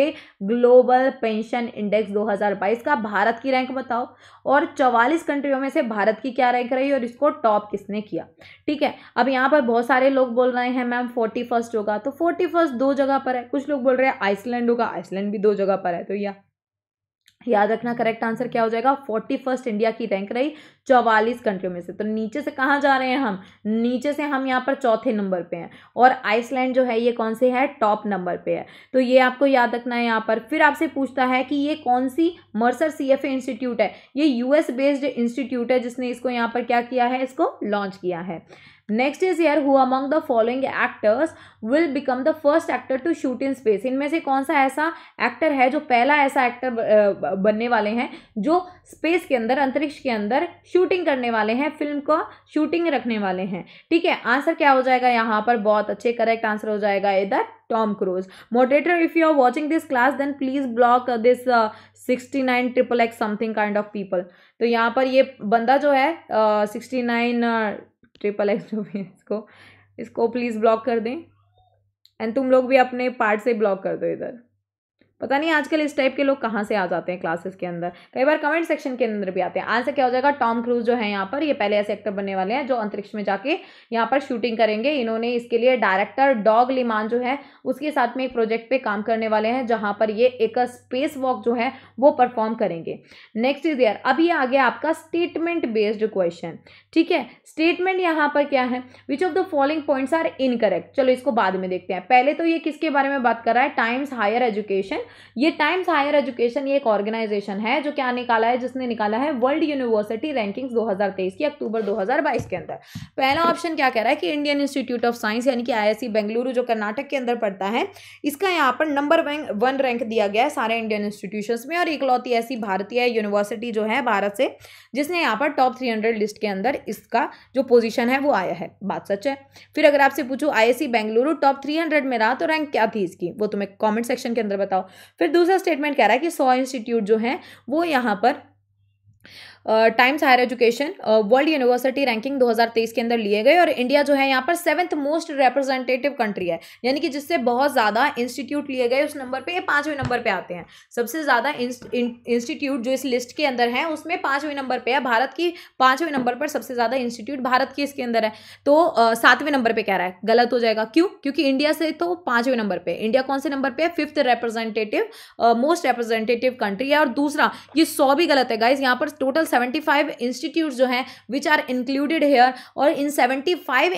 global pension index 2022 का भारत की रैंक बताओ और चौवालीस कंट्रियों में से भारत की क्या रैंक रही और इसको टॉप किसने किया ठीक है अब यहाँ पर बहुत सारे लोग बोल रहे हैं मैम फोर्टी फर्स्ट होगा तो फोर्टी फर्स्ट दो जगह पर है कुछ लोग बोल रहे हैं आइसलैंड होगा आइसलैंड भी दो जगह पर है तो या याद रखना करेक्ट आंसर क्या हो जाएगा फोर्टी फर्स्ट इंडिया की रैंक रही चौवालीस कंट्रियों में से तो नीचे से कहाँ जा रहे हैं हम नीचे से हम यहाँ पर चौथे नंबर पे हैं और आइसलैंड जो है ये कौन से है टॉप नंबर पे है तो ये आपको याद रखना है यहाँ पर फिर आपसे पूछता है कि ये कौन सी मर्सर सी एफ इंस्टीट्यूट है ये यूएस बेस्ड इंस्टीट्यूट है जिसने इसको यहाँ पर क्या किया है इसको लॉन्च किया है next is year who among the following actors will become the first actor to shoot in space इनमें से कौन सा ऐसा एक्टर है जो पहला ऐसा एक्टर बनने वाले हैं जो स्पेस के अंदर अंतरिक्ष के अंदर शूटिंग करने वाले हैं फिल्म का शूटिंग रखने वाले हैं ठीक है आंसर क्या हो जाएगा यहाँ पर बहुत अच्छे करेक्ट आंसर हो जाएगा इधर Tom Cruise moderator if you are watching this class then please block this sixty nine triple X something kind of people तो यहाँ पर ये बंदा जो है sixty uh, nine triple X जो भी इसको इसको प्लीज़ ब्लॉक कर दें एंड तुम लोग भी अपने पार्ट से ब्लॉक कर दो इधर पता नहीं आजकल इस टाइप के लोग कहाँ से आ जाते हैं क्लासेस के अंदर कई बार कमेंट सेक्शन के अंदर भी आते हैं आंसर क्या हो जाएगा टॉम क्रूज जो है यहाँ पर ये पहले ऐसे एक्टर बनने वाले हैं जो अंतरिक्ष में जाके यहाँ पर शूटिंग करेंगे इन्होंने इसके लिए डायरेक्टर डॉग लिमान जो है उसके साथ में एक प्रोजेक्ट पे काम करने वाले हैं जहाँ पर ये एक स्पेस वॉक जो है वो परफॉर्म करेंगे नेक्स्ट इज ईयर अब ये आ गया आपका स्टेटमेंट बेस्ड क्वेश्चन ठीक है स्टेटमेंट यहाँ पर क्या है which of the following points are incorrect चलो इसको बाद में देखते हैं पहले तो ये किसके बारे में बात कर रहा है टाइम्स हायर एजुकेशन ये टाइम्स हायर एजुकेशन ये एक ऑर्गेनाइजेशन है जो क्या निकाला है जिसने निकाला है वर्ल्ड यूनिवर्सिटी रैंकिंग दो की अक्टूबर दो के अंदर पहला ऑप्शन क्या कह रहा है कि इंडियन इंस्टीट्यूट ऑफ साइंस यानी कि आई बेंगलुरु जो कर्नाटक के अंदर पड़ता है इसका यहाँ पर नंबर वन रैंक दिया गया है सारे इंडियन इंस्टीट्यूशन में और इकलौती ऐसी भारतीय यूनिवर्सिटी जो है भारत से जिसने यहाँ पर टॉप थ्री लिस्ट के अंदर इसका जो पोजिशन है वो आया है बात सच है फिर अगर आपसे पूछू आई बेंगलुरु टॉप थ्री में रहा तो रैंक क्या थी इसकी वो तुम्हें कॉमेंट सेक्शन के अंदर बताओ फिर दूसरा स्टेटमेंट कह रहा है कि सौ इंस्टीट्यूट जो हैं वो यहाँ पर Times Higher Education world university ranking 2023 के अंदर लिए गए और इंडिया जो है यहाँ पर सेवन्थ मोस्ट रिप्रेजेंटेटिव कंट्री है यानी कि जिससे बहुत ज़्यादा इंस्टीट्यूट लिए गए उस नंबर पर ये पाँचवें नंबर पर आते हैं सबसे ज़्यादा इंस्टीट्यूट जो इस लिस्ट के अंदर है उसमें पाँचवें नंबर पर है भारत की पाँचवें नंबर पर सबसे ज़्यादा इंस्टीट्यूट भारत की इसके अंदर है तो सातवें नंबर पर कह रहा है गलत हो जाएगा क्यों क्योंकि इंडिया से तो पाँचवें नंबर पर इंडिया कौन से नंबर पर है fifth representative most representative country है और दूसरा ये सौ भी गलत है गाइज यहाँ पर टोटल सेवेंटी फाइव इंस्टीट्यूट जो हैं विच आर इंक्लूडेड हेयर और इन सेवेंटी फाइव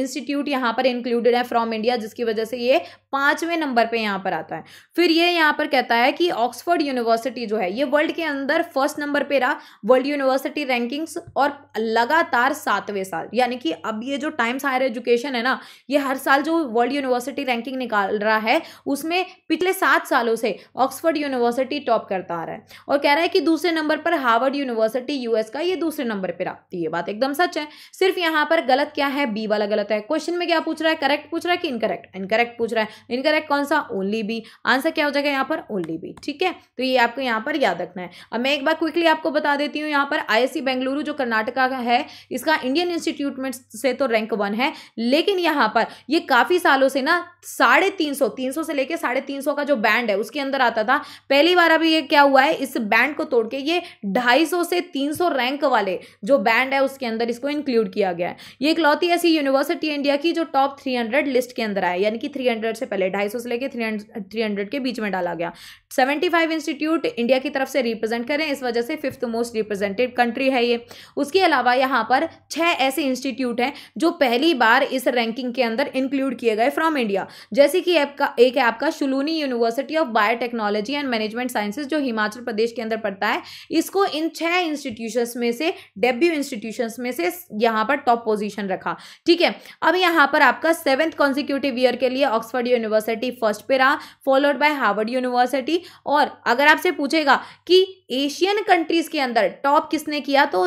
इंस्टीट्यूट यहाँ पर इंक्लूडेड है फ्रॉम इंडिया जिसकी वजह से ये पांचवें नंबर पर यहाँ पर आता है फिर ये यहाँ पर कहता है कि ऑक्सफोर्ड यूनिवर्सिटी जो है ये वर्ल्ड के अंदर फर्स्ट नंबर पे रहा वर्ल्ड यूनिवर्सिटी रैंकिंग्स और लगातार सातवें साल यानी कि अब ये जो टाइम्स हायर एजुकेशन है ना ये हर साल जो वर्ल्ड यूनिवर्सिटी रैंकिंग निकाल रहा है उसमें पिछले सात सालों से ऑक्सफोर्ड यूनिवर्सिटी टॉप करता आ रहा है और कह रहा है कि दूसरे नंबर पर हार्वर्ड यूनिवर्सिटी यूनिवर्सिटी यूएस का ये दूसरे नंबर पर रहा ये बात एकदम सच है सिर्फ यहाँ पर गलत क्या है बी वाला गलत है क्वेश्चन में क्या पूछ रहा है करेक्ट पूछ रहा है कि इनकरेक्ट इनकरेक्ट पूछ रहा है इनकरेक्ट कौन सा ओनली बी आंसर क्या हो जाएगा यहाँ पर ओनली बी ठीक है तो ये आपको यहाँ पर याद रखना है अब मैं एक बार क्विकली आपको बता देती हूँ यहाँ पर आई बेंगलुरु जो कर्नाटका का है इसका इंडियन इंस्टीट्यूट में से तो रैंक वन है लेकिन यहाँ पर ये काफ़ी सालों से ना साढ़े तीन सौ तीन सौ से लेके साढ़े तीन सौ का जो बैंड है उसके अंदर आता था पहली बार अभी ये क्या हुआ है इस बैंड को तोड़ के ये ढाई सौ से से 300 रैंक वाले जो बैंड है उसके अंदर इसको इंक्लूड किया गया है ये इकलौती ऐसी यूनिवर्सिटी इंडिया की जो टॉप 300 लिस्ट के अंदर आए यानी कि 300 से पहले 250 से लेकर 300 300 के बीच में डाला गया सेवेंटी फाइव इंस्टीट्यूट इंडिया की तरफ से रिप्रेजेंट करें इस वजह से फिफ्थ मोस्ट रिप्रेजेंटेड कंट्री है ये उसके अलावा यहाँ पर छः ऐसे इंस्टीट्यूट हैं जो पहली बार इस रैंकिंग के अंदर इंक्लूड किए गए फ्रॉम इंडिया जैसे कि आपका एक है आपका Shoolini university of biotechnology and management sciences जो हिमाचल प्रदेश के अंदर पड़ता है इसको इन छः इंस्टीट्यूशन में से डेब्यू इंस्टीट्यूशन में से यहाँ पर टॉप पोजिशन रखा ठीक है अब यहाँ पर आपका सेवेंथ कॉन्जिक्यूटिव ईयर के लिए ऑक्सफर्ड यूनिवर्सिटी फर्स्ट पे रहा फॉलोड बाय हार्वर्ड यूनिवर्सिटी थी और अगर आपसे पूछेगा कि एशियन कंट्रीज के अंदर टॉप किसने किया तो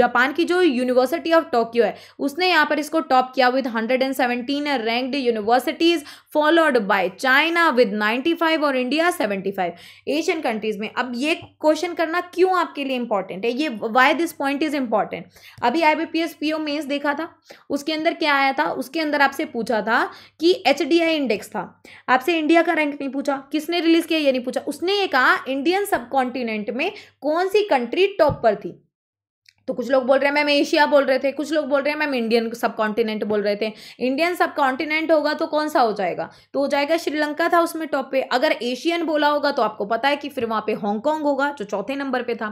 जापान की जो यूनिवर्सिटी ऑफ टोक्यो है उसने यहाँ पर इसको टॉप किया with 117 ranked universities followed by China with 95 और इंडिया 75 एशियन कंट्रीज में अब ये क्वेश्चन करना क्यों आपके लिए इंपॉर्टेंट है ये why this point is important अभी आई बी पी एस देखा था उसके अंदर क्या आया था उसके अंदर आपसे पूछा था कि एच इंडेक्स था आपसे इंडिया का रैंक नहीं पूछा किसने रिलीज किया ये ये पूछा उसने ये कहा इंडियन सब में कौन सी कंट्री टॉप पर थी तो कुछ लोग बोल रहे हैं मैम एशिया बोल रहे थे कुछ लोग बोल रहे हैं मैम इंडियन सब कॉन्टिनेंट बोल रहे थे इंडियन सब कॉन्टिनेंट होगा तो कौन सा हो जाएगा तो हो जाएगा श्रीलंका था उसमें टॉप पे अगर एशियन बोला होगा तो आपको पता है कि फिर वहाँ पे हांगकांग होगा जो चौथे नंबर पे था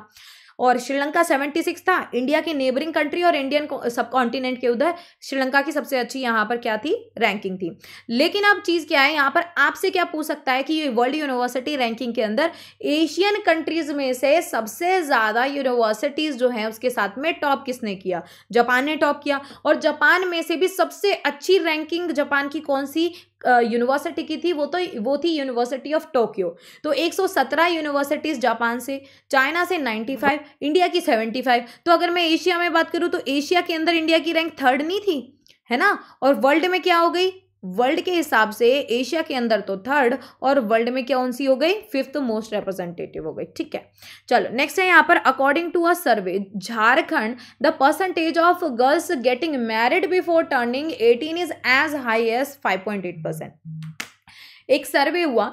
और श्रीलंका सेवेंटी सिक्स था इंडिया की नेबरिंग कंट्री और इंडियन सब कॉन्टिनेंट के उधर श्रीलंका की सबसे अच्छी यहाँ पर क्या थी रैंकिंग थी लेकिन अब चीज़ क्या है यहाँ पर आपसे क्या पूछ सकता है कि ये वर्ल्ड यूनिवर्सिटी रैंकिंग के अंदर एशियन कंट्रीज में से सबसे ज़्यादा यूनिवर्सिटीज़ जो हैं उसके साथ में टॉप किसने किया जापान ने टॉप किया और जापान में से भी सबसे अच्छी रैंकिंग जापान की कौन सी यूनिवर्सिटी की थी वो तो वो थी यूनिवर्सिटी ऑफ टोक्यो तो 117 यूनिवर्सिटीज़ जापान से चाइना से 95 इंडिया की 75 तो अगर मैं एशिया में बात करूँ तो एशिया के अंदर इंडिया की रैंक थर्ड नहीं थी है ना और वर्ल्ड में क्या हो गई वर्ल्ड के हिसाब से एशिया के अंदर तो थर्ड और वर्ल्ड में कौन सी हो गई फिफ्थ मोस्ट रिप्रेजेंटेटिव हो गई ठीक है चलो नेक्स्ट है यहाँ पर according to a survey Jharkhand the percentage of girls getting married before turning eighteen is as high as five point eight percent एक सर्वे हुआ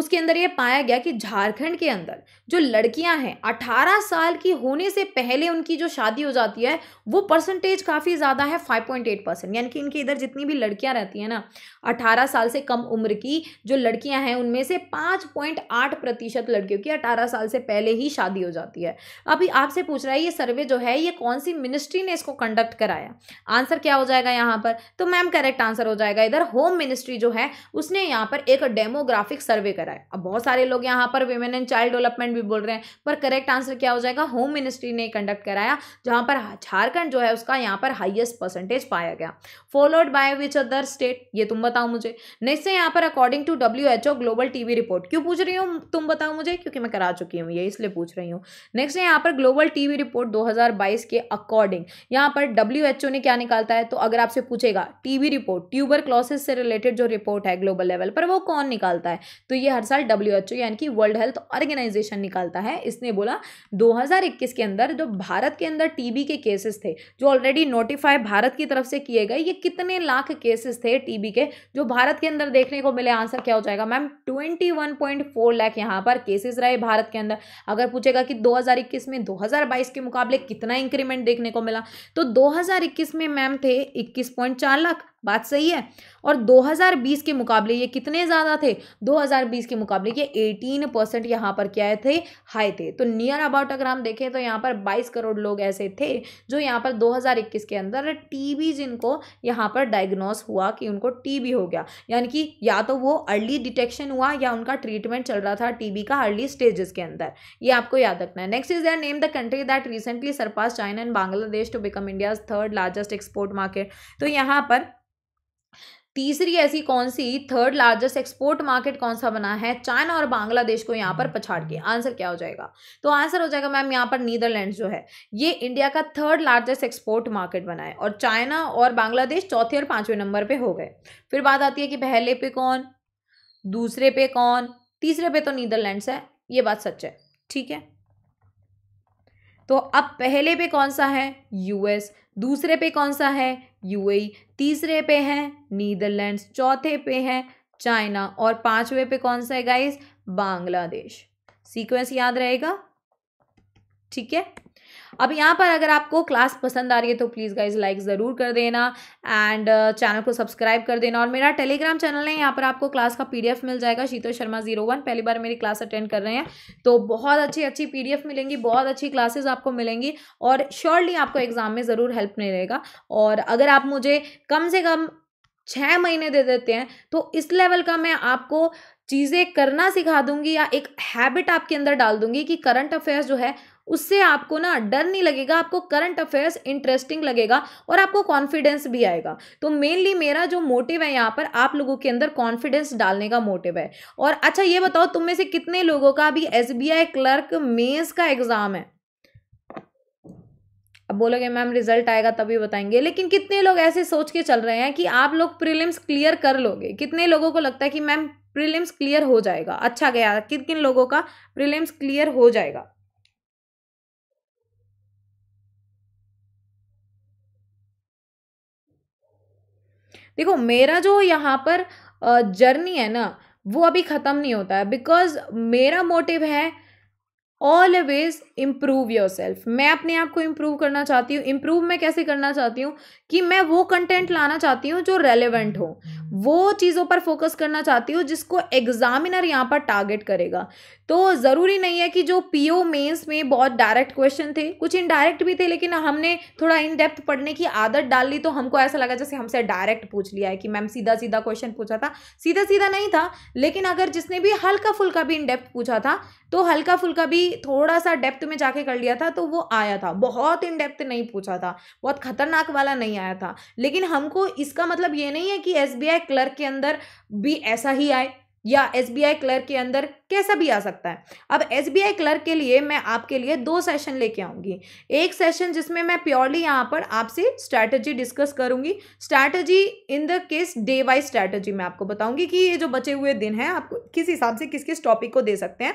उसके अंदर ये पाया गया कि झारखंड के अंदर जो लड़कियां हैं 18 साल की होने से पहले उनकी जो शादी हो जाती है वो परसेंटेज काफ़ी ज़्यादा है 5.8 परसेंट यानी कि इनके इधर जितनी भी लड़कियां रहती हैं ना 18 साल से कम उम्र की जो लड़कियां हैं उनमें से 5.8 प्रतिशत लड़कियों की 18 साल से पहले ही शादी हो जाती है अभी आपसे पूछ रहा है ये सर्वे जो है ये कौन सी मिनिस्ट्री ने इसको कंडक्ट कराया आंसर क्या हो जाएगा यहाँ पर तो मैम करेक्ट आंसर हो जाएगा इधर होम मिनिस्ट्री जो है उसने यहाँ पर एक डेमोग्राफिक सर्वे लेकर आए अब बहुत सारे लोग यहाँ पर वेमेन एंड चाइल्ड डेवलपमेंट भी बोल रहे हैं पर करेक्ट आंसर क्या हो जाएगा होम मिनिस्ट्री ने कंडक्ट कराया जहाँ पर झारखंड जो है उसका यहाँ पर हाइएस्ट परसेंटेज पाया गया followed by which other state ये तुम बताओ मुझे नेक्स्ट है यहाँ पर according to W H global TB report क्यों पूछ रही हूँ तुम बताओ मुझे क्योंकि मैं करा चुकी हूँ ये इसलिए पूछ रही हूँ नेक्स्ट है यहाँ पर ग्लोबल टीवी रिपोर्ट दो के अकॉर्डिंग यहाँ पर डब्ल्यू ने क्या निकालता है तो अगर आपसे पूछेगा टीवी रिपोर्ट ट्यूबर क्लॉसेस से रिलेटेड जो रिपोर्ट है ग्लोबल लेवल पर वो कौन निकालता है तो ये हर साल डब्ल्यू यानी कि वर्ल्ड हेल्थ ऑर्गेनाइजेशन निकालता है इसने बोला 2021 के अंदर जो भारत के अंदर टीबी के केसेस थे जो ऑलरेडी नोटिफाई भारत की तरफ से किए गए ये कितने लाख केसेस थे टीबी के जो भारत के अंदर देखने को मिले आंसर क्या हो जाएगा ma'am twenty one point four lakh यहाँ पर केसेस रहे भारत के अंदर अगर पूछेगा कि 2021 में 2022 के मुकाबले कितना इंक्रीमेंट देखने को मिला तो 2021 में मैम थे 21.4 लाख बात सही है और 2020 के मुकाबले ये कितने ज़्यादा थे 2020 के मुकाबले ये 18 परसेंट यहाँ पर क्या थे हाई थे तो नियर अबाउट अगर हम देखें तो यहाँ पर 22 करोड़ लोग ऐसे थे जो यहाँ पर 2021 के अंदर टीबी जिनको यहाँ पर डायग्नोस हुआ कि उनको टीबी हो गया यानी कि या तो वो अर्ली डिटेक्शन हुआ या उनका ट्रीटमेंट चल रहा था टीबी का अर्ली स्टेजेस के अंदर ये आपको याद रखना है next is there name the country that recently surpass China and Bangladesh to become India's third largest export market तो यहाँ पर तीसरी ऐसी कौन सी थर्ड लार्जेस्ट एक्सपोर्ट मार्केट कौन सा बना है चाइना और बांग्लादेश को यहाँ पर हम्म। पछाड़ के आंसर क्या हो जाएगा तो आंसर हो जाएगा मैम यहाँ पर नीदरलैंड जो है ये इंडिया का थर्ड लार्जेस्ट एक्सपोर्ट मार्केट बना है और चाइना और बांग्लादेश चौथे और पांचवें नंबर पर हो गए फिर बात आती है कि पहले पे कौन दूसरे पे कौन तीसरे पे तो नीदरलैंड है ये बात सच है ठीक है तो अब पहले पे कौन सा है यूएस दूसरे पे कौन सा है यूएई तीसरे पे है नीदरलैंड्स चौथे पे है चाइना और पांचवे पे कौन सा है गाइस बांग्लादेश सीक्वेंस याद रहेगा ठीक है अब यहाँ पर अगर आपको क्लास पसंद आ रही है तो प्लीज़ गाइज लाइक ज़रूर कर देना एंड चैनल uh, को सब्सक्राइब कर देना और मेरा टेलीग्राम चैनल है यहाँ पर आपको क्लास का पी मिल जाएगा शीतल शर्मा जीरो वन पहली बार मेरी क्लास अटेंड कर रहे हैं तो बहुत अच्छी अच्छी पी मिलेंगी बहुत अच्छी क्लासेज आपको मिलेंगी और श्योरली आपको एग्ज़ाम में ज़रूर हेल्प मिलेगा और अगर आप मुझे कम से कम छः महीने दे देते हैं तो इस लेवल का मैं आपको चीज़ें करना सिखा दूंगी या एक हैबिट आपके अंदर डाल दूंगी कि करंट अफेयर्स जो है उससे आपको ना डर नहीं लगेगा आपको करंट अफेयर्स इंटरेस्टिंग लगेगा और आपको कॉन्फिडेंस भी आएगा तो मेनली मेरा जो मोटिव है यहाँ पर आप लोगों के अंदर कॉन्फिडेंस डालने का मोटिव है और अच्छा ये बताओ तुम में से कितने लोगों का अभी एस क्लर्क मेन्स का एग्ज़ाम है अब बोलोगे मैम रिजल्ट आएगा तभी बताएंगे लेकिन कितने लोग ऐसे सोच के चल रहे हैं कि आप लोग प्रीलिम्स क्लियर कर लोगे कितने लोगों को लगता है कि मैम प्रीलिम्स क्लियर हो जाएगा अच्छा गया किन किन लोगों का प्रीलिम्स क्लियर हो जाएगा देखो मेरा जो यहाँ पर जर्नी है ना वो अभी ख़त्म नहीं होता है बिकॉज़ मेरा मोटिव है ऑलवेज इम्प्रूव योर सेल्फ मैं अपने आप को इम्प्रूव करना चाहती हूँ इम्प्रूव मैं कैसे करना चाहती हूँ कि मैं वो कंटेंट लाना चाहती हूँ जो रेलिवेंट हो वो चीज़ों पर फोकस करना चाहती हूँ जिसको एग्जामिनर यहाँ पर टारगेट करेगा तो ज़रूरी नहीं है कि जो पी ओ मेन्स में बहुत डायरेक्ट क्वेश्चन थे कुछ इनडायरेक्ट भी थे लेकिन हमने थोड़ा इन डेप्थ पढ़ने की आदत डाल ली तो हमको ऐसा लगा जैसे हमसे डायरेक्ट पूछ लिया है कि मैम सीधा सीधा क्वेश्चन पूछा था सीधा सीधा नहीं था लेकिन अगर जिसने भी हल्का फुल्का भी इन डेप्थ पूछा था तो हल्का फुल्का भी थोड़ा सा डेप्थ में जाके कर लिया था तो वो आया था बहुत इन डेप्थ नहीं पूछा था बहुत खतरनाक वाला नहीं आया था लेकिन हमको इसका मतलब ये नहीं है कि एस क्लर्क के अंदर भी ऐसा ही आए या एस क्लर्क के अंदर कैसा भी आ सकता है अब एस क्लर्क के लिए मैं आपके लिए दो सेशन लेके आऊँगी एक सेशन जिसमें मैं प्योरली यहाँ पर आपसे स्ट्रैटेजी डिस्कस करूँगी strategy in the case day wise strategy मैं आपको बताऊँगी कि ये जो बचे हुए दिन हैं आप किस हिसाब से किस किस टॉपिक को दे सकते हैं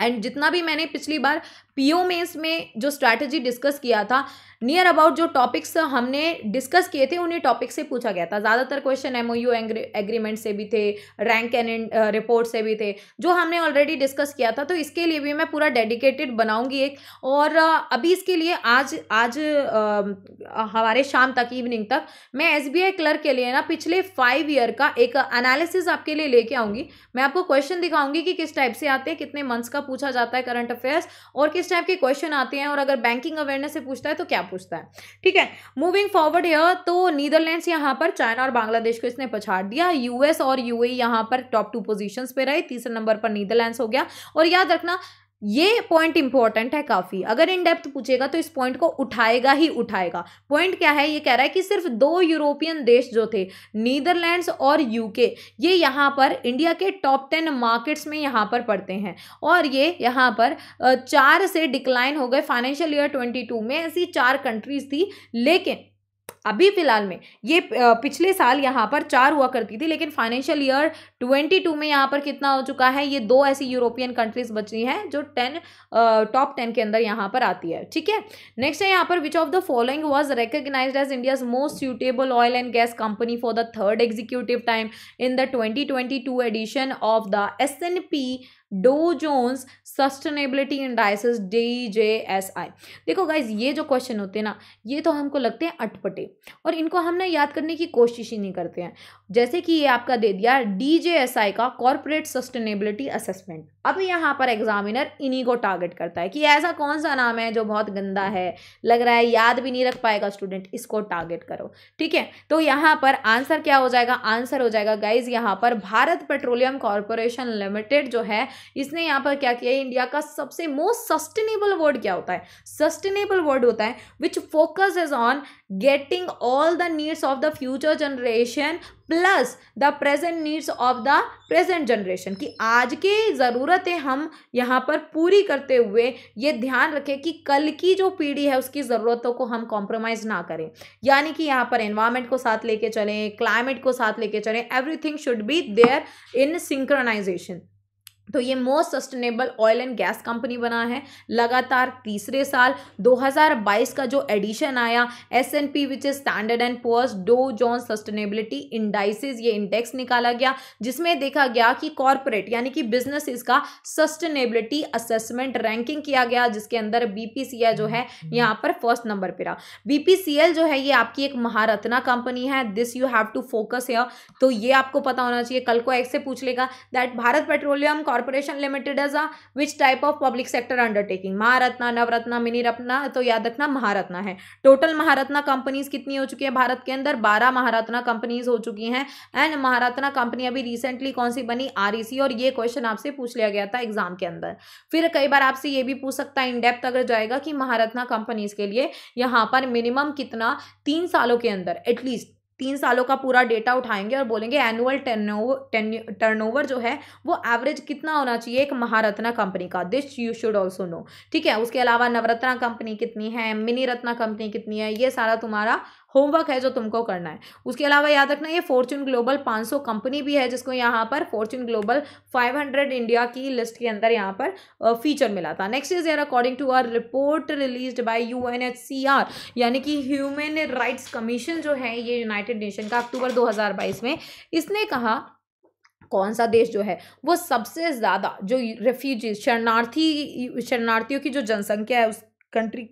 एंड जितना भी मैंने पिछली बार पीओ में इसमें जो स्ट्रैटेजी डिस्कस किया था नियर अबाउट जो टॉपिक्स हमने डिस्कस किए थे उन्हीं टॉपिक से पूछा गया था ज़्यादातर question M O U agreement से भी थे रैंक एंड रिपोर्ट से भी थे जो हमने ऑलरेडी डिस्कस किया था तो इसके लिए भी मैं पूरा डेडिकेटेड बनाऊंगी एक और अभी इसके लिए आज आज हमारे शाम तक इवनिंग तक मैं एस क्लर्क के लिए ना पिछले फाइव ईयर का एक एनालिसिस आपके लिए लेके आऊँगी मैं आपको क्वेश्चन दिखाऊंगी कि किस टाइप से आते हैं कितने मंथ्स का पूछा जाता है करंट अफेयर्स और किस इस टाइप के क्वेश्चन आते हैं और अगर बैंकिंग अवेयरनेस से पूछता है तो क्या पूछता है ठीक है मूविंग फॉरवर्ड यह तो नीदरलैंड्स यहाँ पर चाइना और बांग्लादेश को इसने पछाड़ दिया यूएस और यूए e यहाँ पर टॉप टू पोजिशन पे रहे तीसरे नंबर पर नीदरलैंड्स हो गया और याद रखना ये पॉइंट इंपॉर्टेंट है काफ़ी अगर इन डेप्थ पूछेगा तो इस पॉइंट को उठाएगा ही उठाएगा पॉइंट क्या है ये कह रहा है कि सिर्फ दो यूरोपियन देश जो थे नीदरलैंड्स और यूके ये यहाँ पर इंडिया के टॉप टेन मार्केट्स में यहाँ पर पड़ते हैं और ये यहाँ पर चार से डिक्लाइन हो गए फाइनेंशियल ईयर ट्वेंटी में ऐसी चार कंट्रीज थी लेकिन अभी फ़िलहाल में ये पिछले साल यहाँ पर चार हुआ करती थी लेकिन फाइनेंशियल ईयर 22 में यहाँ पर कितना हो चुका है ये दो ऐसी यूरोपियन कंट्रीज बची हैं जो टेन टॉप टेन के अंदर यहाँ पर आती है ठीक है नेक्स्ट है यहाँ पर which of the following was recognize as India's most suitable oil and gas company for the third executive time in the twenty edition of the S N P Dow Jones sustainability indices D J S I देखो guys ये जो question होते हैं ना ये तो हमको लगते हैं अटपटे और इनको हम ना याद करने की कोशिश ही नहीं करते हैं जैसे कि ये आपका दे दिया डी जे एस आई का कॉरपोरेट सस्टेनेबिलिटी असेसमेंट अब यहाँ पर एग्जामिनर इन्हीं को टारगेट करता है कि ऐसा कौन सा नाम है जो बहुत गंदा है लग रहा है याद भी नहीं रख पाएगा स्टूडेंट इसको टारगेट करो ठीक है तो यहाँ पर आंसर क्या हो जाएगा आंसर हो जाएगा गाइज यहाँ पर भारत पेट्रोलियम कॉरपोरेशन लिमिटेड जो है इसने यहाँ पर क्या किया इंडिया का सबसे मोस्ट सस्टेनेबल वर्ड क्या होता है सस्टेनेबल वर्ड होता है which focus is on getting all the needs of the future generation plus the present needs of the present generation कि आज के ज़रूरतें हम यहाँ पर पूरी करते हुए ये ध्यान रखें कि कल की जो पीढ़ी है उसकी ज़रूरतों को हम कॉम्प्रोमाइज़ ना करें यानी कि यहाँ पर एनवायरमेंट को साथ लेके चलें क्लाइमेट को साथ लेके चलें everything should be there in synchronisation तो ये most sustainable oil and gas company बना है लगातार तीसरे साल 2022 का जो एडिशन आया S N P which is standard and Poor's Dow Jones sustainability indices ये इंडेक्स निकाला गया जिसमें देखा गया कि कॉरपोरेट यानी कि बिजनेस इसका सस्टेनेबिलिटी असेसमेंट रैंकिंग किया गया जिसके अंदर बी जो है यहाँ पर फर्स्ट नंबर पर रहा बी जो है ये आपकी एक महारत्ना कंपनी है this you have to focus here तो ये आपको पता होना चाहिए कल को एक से पूछ लेगा that Bharat petroleum corporation limited as a which type of public sector undertaking Maharatna Navratna mini Ratna तो याद रखना महारत्ना है टोटल महारत्ना कंपनीज कितनी हो चुकी है भारत के अंदर बारह महारत्ना कंपनीज हो चुकी हैं एंड महारत्ना कंपनी अभी रिसेंटली कौन सी बनी आर e और ये क्वेश्चन आपसे पूछ लिया गया था एग्जाम के अंदर फिर कई बार आपसे ये भी पूछ सकता है इनडेप्थ अगर जाएगा कि महारत्ना कंपनीज के लिए यहाँ पर मिनिमम कितना तीन सालों के अंदर एटलीस्ट तीन सालों का पूरा डेटा उठाएंगे और बोलेंगे एनुअल टर्नओवर ओवर जो है वो एवरेज कितना होना चाहिए एक महारत्ना कंपनी का this you should also know ठीक है उसके अलावा नवरत्ना कंपनी कितनी है मिनी रत्ना कंपनी कितनी है ये सारा तुम्हारा होमवर्क है जो तुमको करना है उसके अलावा याद रखना ये फॉर्च्यून ग्लोबल 500 कंपनी भी है जिसको यहाँ पर फॉर्च्यून ग्लोबल 500 इंडिया की लिस्ट के अंदर यहाँ पर फीचर मिला था next is year according to R report release by U यानी कि ह्यूमन राइट्स कमीशन जो है ये यूनाइटेड नेशन का अक्टूबर दो में इसने कहा कौन सा देश जो है वो सबसे ज़्यादा जो रेफ्यूजी शरणार्थी शरणार्थियों की जो जनसंख्या है उस कंट्री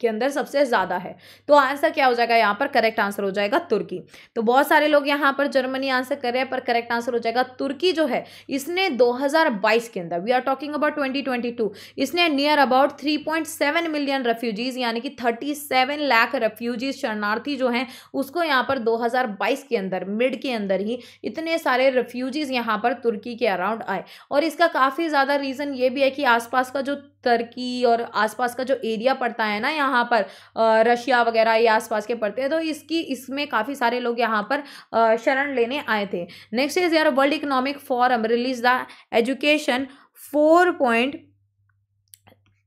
के अंदर सबसे ज़्यादा है तो आंसर क्या हो जाएगा यहाँ पर करेक्ट आंसर हो जाएगा तुर्की तो बहुत सारे लोग यहाँ पर जर्मनी आंसर कर रहे हैं पर करेक्ट आंसर हो जाएगा तुर्की जो है इसने 2022 के अंदर वी आर टॉकिंग अबाउट 2022 इसने नियर अबाउट 3.7 मिलियन रेफ्यूजीज यानी कि 37 लाख रेफ्यूजीज शरणार्थी जो हैं उसको यहाँ पर बाईस के अंदर मिड के अंदर ही इतने सारे रेफ्यूजीज यहाँ पर तुर्की के अराउंड आए और इसका काफ़ी ज़्यादा रीज़न ये भी है कि आसपास का जो तुर्की और आसपास का जो एरिया पड़ता है ना यहाँ पर रशिया वगैरह ये आसपास के पड़ते हैं तो इसकी इसमें काफ़ी सारे लोग यहाँ पर शरण लेने आए थे नेक्स्ट इज यार world economic forum release the education four point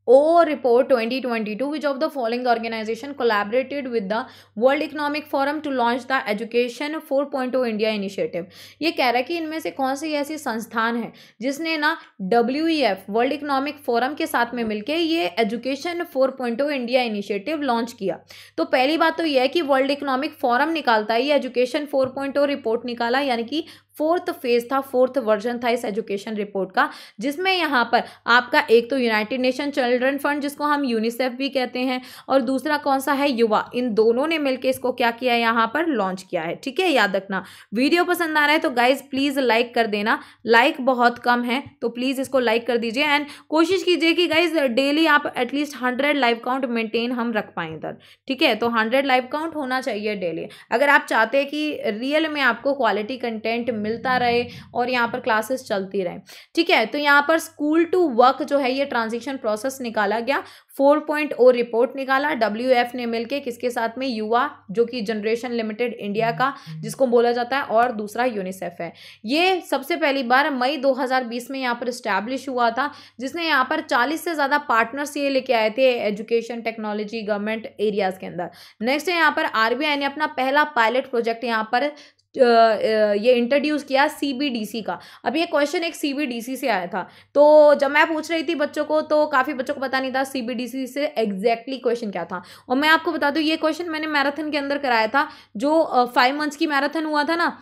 O report 2022 which of the following organisation collaborated with the world economic forum to launch the education four point O India initiative ये कह रहा है कि इनमें से कौन सी ऐसी संस्थान है जिसने ना W F world economic forum के साथ में मिलकर ये education four point O India initiative launch किया तो पहली बात तो यह है कि वर्ल्ड इकोनॉमिक फोरम निकालता है ये education four point O report निकाला यानी कि फोर्थ फेज था फोर्थ वर्जन था इस एजुकेशन रिपोर्ट का जिसमें यहाँ पर आपका एक तो यूनाइटेड नेशन चिल्ड्रन फंड जिसको हम यूनिसेफ भी कहते हैं और दूसरा कौन सा है युवा इन दोनों ने मिलकर इसको क्या किया है यहाँ पर लॉन्च किया है ठीक है याद रखना वीडियो पसंद आ रहा है तो गाइज प्लीज़ लाइक कर देना लाइक बहुत कम है तो प्लीज़ इसको लाइक कर दीजिए एंड कोशिश कीजिए कि गाइज डेली आप at least hundred live count maintain हम रख पाए इधर ठीक है तो हंड्रेड लाइव काउंट होना चाहिए डेली अगर आप चाहते हैं कि रियल में आपको क्वालिटी कंटेंट मिलता रहे और यहाँ पर क्लासेस चलती रहे ठीक है तो यहाँ पर स्कूल टू वर्क जो है ये ट्रांजिशन प्रोसेस निकाला गया फोर पॉइंट ओ रिपोर्ट निकाला डब्ल्यू एफ ने मिलके किसके साथ में युवा जो कि जनरेशन लिमिटेड इंडिया का जिसको बोला जाता है और दूसरा यूनिसेफ है ये सबसे पहली बार मई 2020 में यहाँ पर इस्टेब्लिश हुआ था जिसने यहाँ पर 40 से ज़्यादा पार्टनर्स ये लेके आए थे एजुकेशन टेक्नोलॉजी गवर्नमेंट एरियाज़ के अंदर नेक्स्ट है यहाँ पर आर ने अपना पहला पायलट प्रोजेक्ट यहाँ पर ये इंट्रोड्यूस किया सीबीडीसी का अब ये क्वेश्चन एक सीबीडीसी से आया था तो जब मैं पूछ रही थी बच्चों को तो काफ़ी बच्चों को पता नहीं था सीबीडीसी से एग्जैक्टली क्वेश्चन क्या था और मैं आपको बता दूँ ये क्वेश्चन मैंने मैराथन के अंदर कराया था जो फाइव मंथ्स की मैराथन हुआ था ना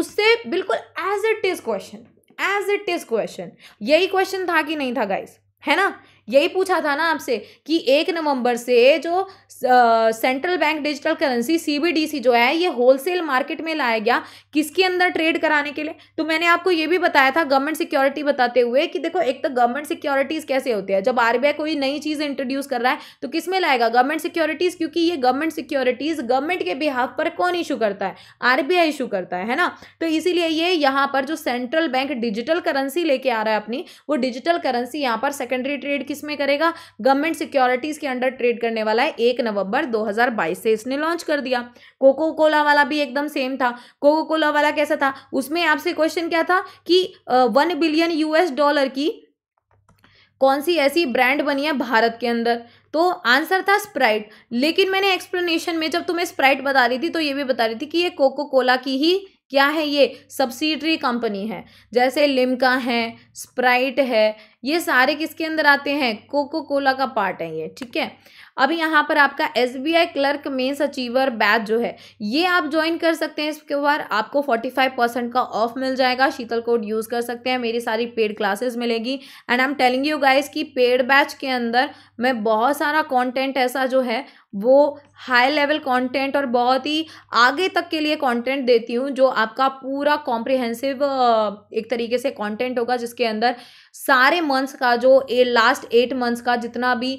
उससे बिल्कुल as it is question as it is question यही क्वेश्चन था कि नहीं था गाइस है ना यही पूछा था ना आपसे कि एक नवंबर से जो central bank digital currency CBDC जो है ये होलसेल मार्केट में लाया गया किसके अंदर ट्रेड कराने के लिए तो मैंने आपको ये भी बताया था गवर्नमेंट सिक्योरिटी बताते हुए कि देखो एक तो गवर्नमेंट सिक्योरिटीज कैसे होते हैं जब आरबीआई कोई नई चीज़ इंट्रोड्यूस कर रहा है तो किस में लाएगा गवर्नमेंट सिक्योरिटीज क्योंकि ये गवर्नमेंट सिक्योरिटीज गवर्नमेंट के बिहाफ पर कौन इशू करता है आरबीआई इशू करता है है ना तो इसीलिए ये यहाँ पर जो सेंट्रल बैंक डिजिटल करेंसी लेके आ रहा है अपनी वो डिजिटल करेंसी यहाँ पर सेकेंडरी ट्रेड किस किस में करेगा गवर्नमेंट सिक्योरिटीज के अंडर ट्रेड करने वाला है एक नवंबर 2022 से इसने लॉन्च कर दिया कोको कोला वाला भी एकदम सेम था कोको कोला वाला कैसा था उसमें आपसे क्वेश्चन क्या था कि वन बिलियन यूएस डॉलर की कौन सी ऐसी ब्रांड बनी है भारत के अंदर तो आंसर था स्प्राइट लेकिन मैंने एक्सप्लेनेशन में जब तुम्हें स्प्राइट बता रही थी तो ये भी बता रही थी कि ये कोको कोला की ही क्या है ये सब्सिडरी कंपनी है जैसे लिमका है स्प्राइट है ये सारे किसके अंदर आते हैं कोको कोला का पार्ट है ये ठीक है अब यहाँ पर आपका S B I clerk mains achiever batch जो है ये आप ज्वाइन कर सकते हैं इसके बाद आपको फोर्टी फाइव परसेंट का ऑफ मिल जाएगा शीतल कोड यूज़ कर सकते हैं मेरी सारी पेड क्लासेस मिलेगी and I am telling you guys कि पेड बैच के अंदर मैं बहुत सारा कंटेंट ऐसा जो है वो हाई लेवल कंटेंट और बहुत ही आगे तक के लिए कंटेंट देती हूँ जो आपका पूरा कॉम्प्रिहेंसिव एक तरीके से कंटेंट होगा जिसके अंदर सारे मंथ्स का जो ए लास्ट एट मंथ्स का जितना भी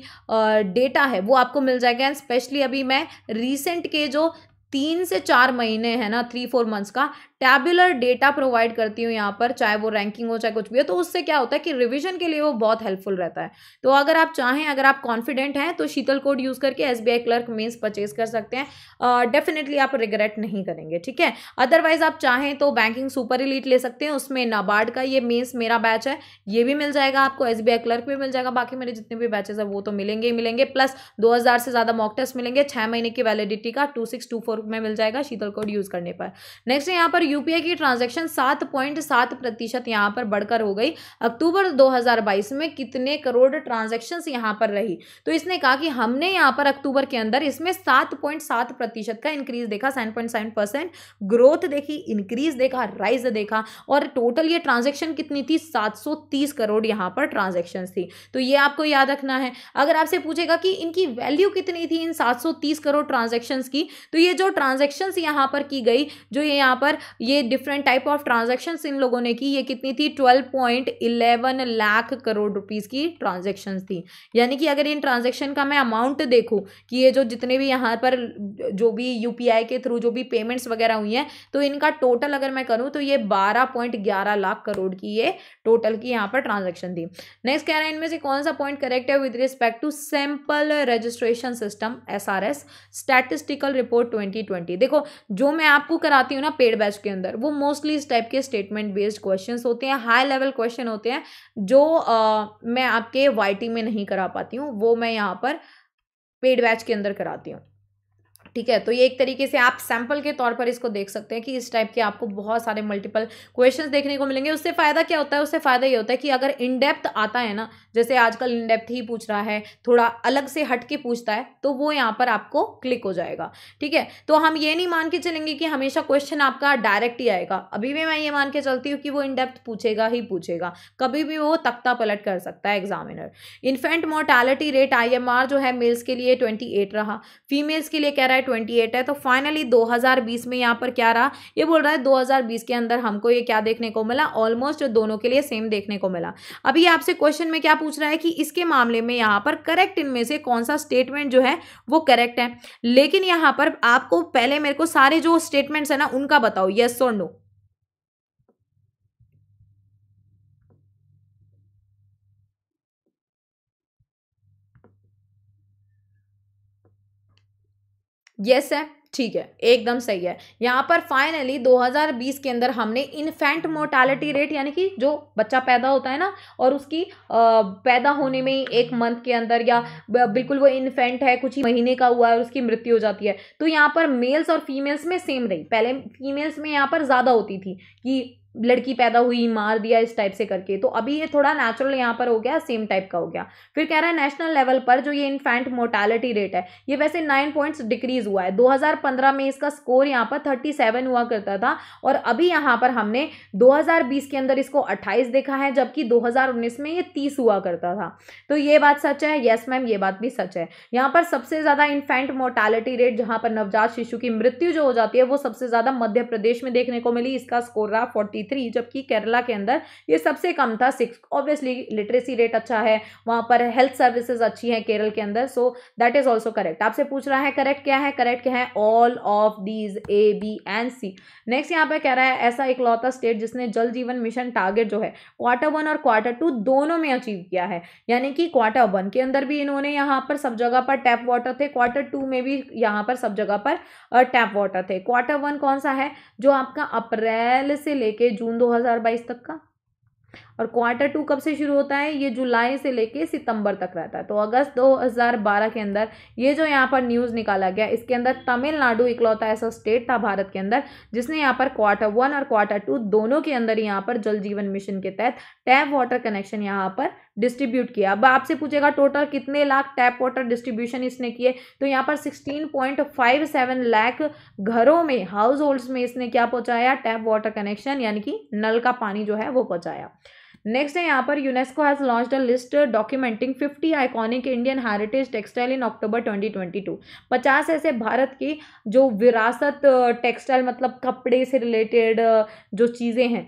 डेटा है वो आपको मिल जाएगा एंड स्पेशली अभी मैं रिसेंट के जो तीन से चार महीने है ना थ्री फोर मंथ्स का टैबुलर डेटा प्रोवाइड करती हूँ यहाँ पर चाहे वो रैंकिंग हो चाहे कुछ भी हो तो उससे क्या होता है कि रिविजन के लिए वो बहुत हेल्पफुल रहता है तो अगर आप चाहें अगर आप कॉन्फिडेंट हैं तो शीतल कोड यूज़ करके S B I clerk mains purchase कर सकते हैं डेफिनेटली uh, आप रिग्रेट नहीं करेंगे ठीक है अदरवाइज आप चाहें तो बैंकिंग सुपर इलीट ले सकते हैं उसमें नाबार्ड का ये मीन्स मेरा बैच है ये भी मिल जाएगा आपको एस बी आई क्लर्क भी मिल जाएगा बाकी मेरे जितने भी बैचेज है वो तो मिलेंगे ही मिलेंगे प्लस दो से ज़्यादा मॉक टेस्ट मिलेंगे छः महीने की वैलिडिटी का टू में मिल जाएगा शीतल कोड यूज़ करने पर नेक्स्ट यहाँ पर यूपीआई की ट्रांजैक्शन सात पॉइंट सात प्रतिशत यहाँ पर बढ़कर हो गई अक्टूबर 2022 में कितने करोड़ ट्रांजैक्शंस यहाँ पर रही तो इसने कहा कि हमने यहाँ पर अक्टूबर के अंदर इसमें सात पॉइंट सात प्रतिशत का इंक्रीज देखा seven point seven percent growth देखी इंक्रीज देखा राइज देखा और टोटल ये ट्रांजेक्शन कितनी थी सात करोड़ यहाँ पर ट्रांजेक्शन थी तो ये आपको याद रखना है अगर आपसे पूछेगा कि इनकी वैल्यू कितनी थी इन सात करोड़ ट्रांजेक्शन की तो ये जो ट्रांजेक्शन यहाँ पर की गई जो ये यहाँ पर ये डिफरेंट टाइप ऑफ ट्रांजेक्शन इन लोगों ने की ये कितनी थी twelve point eleven lakh crore rupees की ट्रांजेक्शन थी यानी कि अगर इन ट्रांजेक्शन का मैं अमाउंट देखूँ कि ये जो जितने भी यहाँ पर जो भी यू के थ्रू जो भी पेमेंट्स वगैरह हुई हैं तो इनका टोटल अगर मैं करूँ तो ये बारह पॉइंट ग्यारह लाख करोड़ की ये टोटल की यहाँ पर ट्रांजेक्शन थी नेक्स्ट कह रहे हैं इनमें से कौन सा पॉइंट करेक्ट है with respect to sample registration system S R S statistical report twenty twenty देखो जो मैं आपको कराती हूँ ना पेड बैच के अंदर वो मोस्टली इस टाइप के स्टेटमेंट बेस्ड क्वेश्चन होते हैं हाई लेवल क्वेश्चन होते हैं जो आ, मैं आपके वाई में नहीं करा पाती हूँ वो मैं यहाँ पर पेड बैच के अंदर कराती हूँ ठीक है तो ये एक तरीके से आप सैंपल के तौर पर इसको देख सकते हैं कि इस टाइप के आपको बहुत सारे मल्टीपल क्वेश्चंस देखने को मिलेंगे उससे फ़ायदा क्या होता है उससे फ़ायदा ये होता है कि अगर इनडेप्थ आता है ना जैसे आजकल इनडेप्थ ही पूछ रहा है थोड़ा अलग से हट के पूछता है तो वो यहाँ पर आपको क्लिक हो जाएगा ठीक है तो हम ये नहीं मान के चलेंगे कि हमेशा क्वेश्चन आपका डायरेक्ट ही आएगा अभी भी मैं ये मान के चलती हूँ कि वो इनडेप्थ पूछेगा ही पूछेगा कभी भी वो तख्ता पलट कर सकता है एग्जामिनर इन्फेंट मोर्टैलिटी रेट आई जो है मेल्स के लिए ट्वेंटी रहा फीमेल्स के लिए कह रहा है है ट्वेंटी एट है तो फाइनली दो हज़ार बीस में यहाँ पर क्या रहा ये बोल रहा है दो हज़ार बीस के अंदर हमको ये क्या देखने को मिला ऑलमोस्ट दोनों के लिए सेम देखने को मिला अभी आपसे क्वेश्चन में क्या पूछ रहा है कि इसके मामले में यहाँ पर करेक्ट इनमें से कौन सा स्टेटमेंट जो है वो करेक्ट है लेकिन यहाँ पर आपको पहले मेरे को सारे जो स्टेटमेंट्स है ना उनका बताओ येस और नो यस है ठीक है एकदम सही है यहाँ पर फाइनली 2020 के अंदर हमने इन्फेंट मोर्टालिटी रेट यानी कि जो बच्चा पैदा होता है ना और उसकी आ, पैदा होने में ही एक मंथ के अंदर या बिल्कुल वो इन्फेंट है कुछ ही महीने का हुआ है और उसकी मृत्यु हो जाती है तो यहाँ पर मेल्स और फीमेल्स में सेम रही पहले फीमेल्स में यहाँ पर ज़्यादा होती थी कि लड़की पैदा हुई मार दिया इस टाइप से करके तो अभी ये थोड़ा नेचुरल यहाँ पर हो गया सेम टाइप का हो गया फिर कह रहा है नेशनल लेवल पर जो ये इन्फेंट मोर्टैलिटी रेट है ये वैसे नाइन पॉइंट्स डिक्रीज हुआ है 2015 में इसका स्कोर यहाँ पर 37 हुआ करता था और अभी यहाँ पर हमने 2020 के अंदर इसको 28 देखा है जबकि दो में ये तीस हुआ करता था तो ये बात सच है येस मैम ये बात भी सच है यहाँ पर सबसे ज़्यादा इन्फेंट मोर्टैलिटी रेट जहाँ पर नवजात शिशु की मृत्यु जो हो जाती है वो सबसे ज़्यादा मध्य प्रदेश में देखने को मिली इसका स्कोर रहा फोर्टी 23 जबकि केरला के अंदर ये सबसे कम था सिक्स ऑब्वियसली लिटरेसी रेट अच्छा है वहाँ पर हेल्थ सर्विसेज अच्छी हैं केरल के अंदर so that is also correct आपसे पूछ रहा है करेक्ट क्या है करेक्ट क्या है all of these A B and C next यहाँ पर कह रहा है ऐसा इकलौता स्टेट जिसने जल जीवन मिशन टारगेट जो है क्वार्टर वन और क्वार्टर टू दोनों में अचीव किया है यानी कि क्वार्टर वन के अंदर भी इन्होंने यहाँ पर सब जगह पर टैप वाटर थे क्वार्टर टू में भी यहाँ पर सब जगह पर टैप वाटर थे क्वार्टर वन कौन सा है जो आपका अप्रैल से लेके जून 2022 तक का और क्वार्टर टू कब से शुरू होता है ये जुलाई से लेके सितंबर तक रहता है तो अगस्त 2012 के अंदर ये जो यहाँ पर न्यूज़ निकाला गया इसके अंदर तमिलनाडु इकलौता ऐसा स्टेट था भारत के अंदर जिसने यहाँ पर क्वार्टर वन और क्वार्टर टू दोनों के अंदर यहाँ पर जल जीवन मिशन के तहत टैप वाटर कनेक्शन यहाँ पर डिस्ट्रीब्यूट किया अब आपसे पूछेगा टोटल कितने लाख टैप वाटर डिस्ट्रीब्यूशन इसने किए तो यहाँ पर sixteen point five seven lakh घरों में हाउस होल्ड्स में इसने क्या पहुँचाया टैप वाटर कनेक्शन यानी कि नल का पानी जो है वो पहुँचाया नेक्स्ट है यहाँ पर UNESCO has launch a list documenting 50 iconic Indian heritage textile in October 2022 पचास ऐसे भारत की जो विरासत टेक्सटाइल मतलब कपड़े से रिलेटेड जो चीज़ें हैं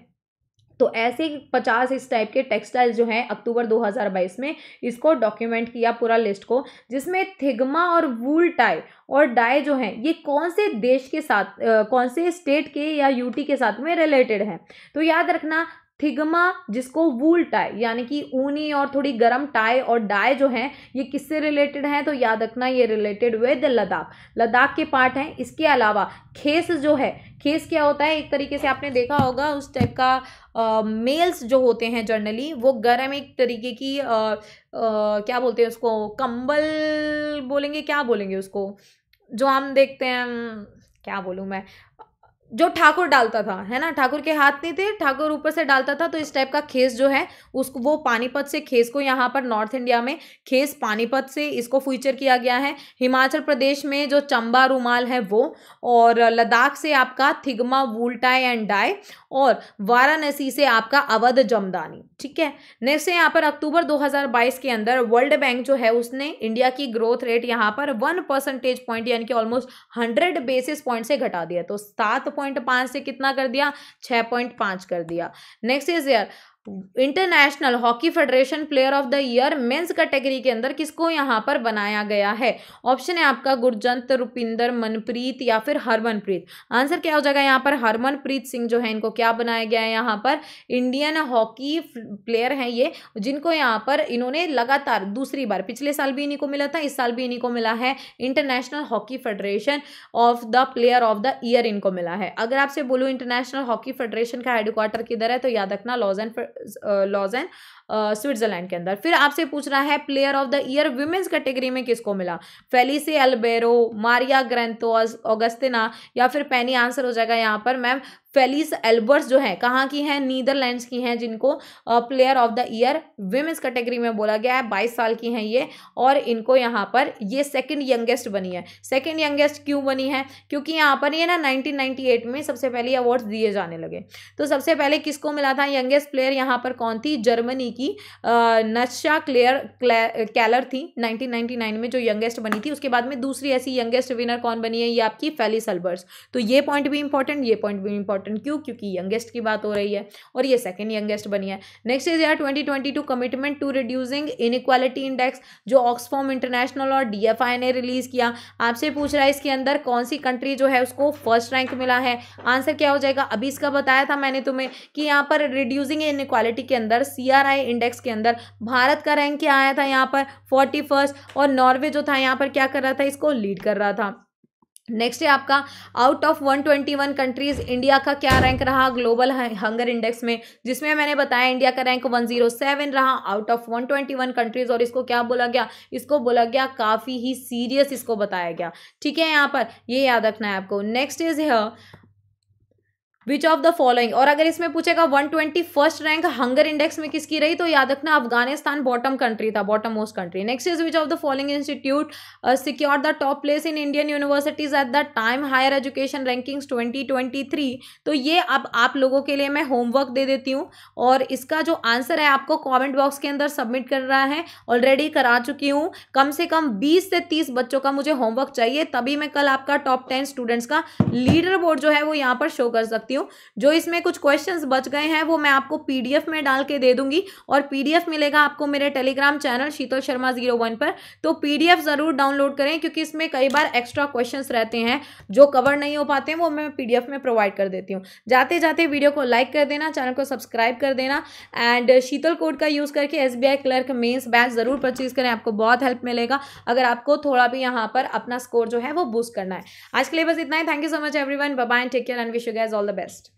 तो ऐसे पचास इस टाइप के टेक्सटाइल जो हैं अक्टूबर 2022 में इसको डॉक्यूमेंट किया पूरा लिस्ट को जिसमें थिगमा और वूल टाई और डाई जो हैं ये कौन से देश के साथ आ, कौन से स्टेट के या यूटी के साथ में रिलेटेड हैं तो याद रखना फिगमा जिसको वूल टाई यानी कि ऊनी और थोड़ी गर्म टाई और डाई जो है ये किससे रिलेटेड है तो याद रखना ये रिलेटेड विद लद्दाख लद्दाख के पार्ट हैं इसके अलावा खेस जो है खेस क्या होता है एक तरीके से आपने देखा होगा उस टाइप का आ, मेल्स जो होते हैं जनरली वो गर्म एक तरीके की आ, आ, क्या बोलते हैं उसको कंबल बोलेंगे क्या बोलेंगे उसको जो हम देखते हैं हम्म, क्या बोलूँ मैं जो ठाकुर डालता था है ना ठाकुर के हाथ नहीं थे ठाकुर ऊपर से डालता था तो इस टाइप का खेस जो है उसको वो पानीपत से खेस को यहाँ पर नॉर्थ इंडिया में खेस पानीपत से इसको फ्यूचर किया गया है हिमाचल प्रदेश में जो चंबा रुमाल है वो और लद्दाख से आपका थिगमा वुलटाई एंड डाय और वाराणसी से आपका अवध जमदानी ठीक है नेक्स्ट है यहाँ पर अक्टूबर 2022 के अंदर वर्ल्ड बैंक जो है उसने इंडिया की ग्रोथ रेट यहाँ पर वन परसेंटेज पॉइंट यानी कि ऑलमोस्ट हंड्रेड बेसिस पॉइंट से घटा दिया तो सात पॉइंट पांच से कितना कर दिया छह पॉइंट पांच कर दिया next is year international hockey federation player of the year men's category के अंदर किसको यहाँ पर बनाया गया है ऑप्शन है आपका गुरजंत रुपिंदर मनप्रीत या फिर हरमनप्रीत आंसर क्या हो जाएगा यहाँ पर हरमनप्रीत सिंह जो है इनको क्या बनाया गया है यहाँ पर इंडियन हॉकी प्लेयर हैं ये जिनको यहाँ पर इन्होंने लगातार दूसरी बार पिछले साल भी इन्हीं को मिला था इस साल भी इन्हीं को मिला है international hockey federation of the player of the year इनको मिला है अगर आपसे बोलूँ इंटरनेशनल हॉकी फेडरेशन का हेडक्वार्टर किधर है तो याद रखना Lausanne Lausanne Switzerland के अंदर फिर आपसे पूछ रहा है player of the year women's category में किसको मिला फेलिसे अल्बेरो मारिया ग्रेंथो ऑगस्तिना या फिर पैनी आंसर हो जाएगा यहाँ पर मैम फेलिस एल्बर्ट्स जो है कहाँ की हैं नीदरलैंड्स की हैं जिनको player of the year women's category में बोला गया है बाईस साल की हैं ये और इनको यहाँ पर ये सेकंड यंगेस्ट बनी है सेकंड यंगेस्ट क्यों बनी है क्योंकि यहाँ पर ये ना 1998 में सबसे पहले अवार्ड्स दिए जाने लगे तो सबसे पहले किसको मिला था यंगेस्ट प्लेयर यहाँ पर कौन थी जर्मनी की की नशा क्लेयर कैलर थी 1999 में जो यंगेस्ट बनी थी उसके बाद में दूसरी ऐसी यंगेस्ट विनर कौन बनी है ये आपकी फैली सल्बर्स तो ये पॉइंट भी इंपॉर्टेंट ये पॉइंट भी इंपॉर्टेंट क्यों क्योंकि यंगेस्ट की बात हो रही है और ये सेकेंड यंगेस्ट बनी है नेक्स्ट इज यार twenty commitment to reducing inequality index जो ऑक्सफॉर्म इंटरनेशनल और डी ने रिलीज किया आपसे पूछ रहा है इसके अंदर कौन सी कंट्री जो है उसको फर्स्ट रैंक मिला है आंसर क्या हो जाएगा अभी इसका बताया था मैंने तुम्हें कि यहाँ पर रिड्यूसिंग इन के अंदर सी इंडेक्स के अंदर भारत का रैंक क्या आया था यहाँ पर फोर्टी फर्स्ट और नॉर्वे जो था यहाँ पर क्या कर रहा था इसको लीड कर रहा था नेक्स्ट है आपका आउट ऑफ 121 कंट्रीज इंडिया का क्या रैंक रहा ग्लोबल हंगर इंडेक्स में जिसमें मैंने बताया इंडिया का रैंक 107 रहा आउट ऑफ 121 कंट्रीज और इसको क्या बोला गया इसको बोला गया काफ़ी ही सीरियस इसको बताया गया ठीक है यहाँ पर ये याद रखना है आपको नेक्स्ट इज है विच ऑफ द फॉलोइंग और अगर इसमें पूछेगा one twenty first rank hunger index में किसकी रही तो याद रखना अफगानिस्तान बॉटम कंट्री था bottom most country next is which of the following institute secure the top place in Indian universities at the time higher education rankings twenty twenty three तो ये अब आप लोगों के लिए मैं होमवर्क दे देती हूँ और इसका जो आंसर है आपको कॉमेंट बॉक्स के अंदर सबमिट कर रहा है ऑलरेडी करा चुकी हूँ कम से कम बीस से तीस बच्चों का मुझे होमवर्क चाहिए तभी मैं कल आपका टॉप टेन स्टूडेंट्स का लीडर बोर्ड जो है वो यहाँ पर शो कर सकती सकती हूँ जो इसमें कुछ क्वेश्चन बच गए हैं वो मैं आपको पी में डाल के दे दूंगी और पी मिलेगा आपको मेरे telegram channel Sheetal Sharma zero पर तो पी ज़रूर डाउनलोड करें क्योंकि इसमें कई बार एक्स्ट्रा क्वेश्चन रहते हैं जो कवर नहीं हो पाते हैं वो मैं पी में प्रोवाइड कर देती हूँ जाते जाते वीडियो को लाइक कर देना चैनल को सब्सक्राइब कर देना एंड शीतल कोड का यूज़ करके एस क्लर्क मेन्स बैच ज़रूर परचेज़ करें आपको बहुत हेल्प मिलेगा अगर आपको थोड़ा भी यहाँ पर अपना स्कोर जो है वो बूस्ट करना है आज के लिए बस इतना ही thank you so much everyone बबाइन take care and wish you guys all the best.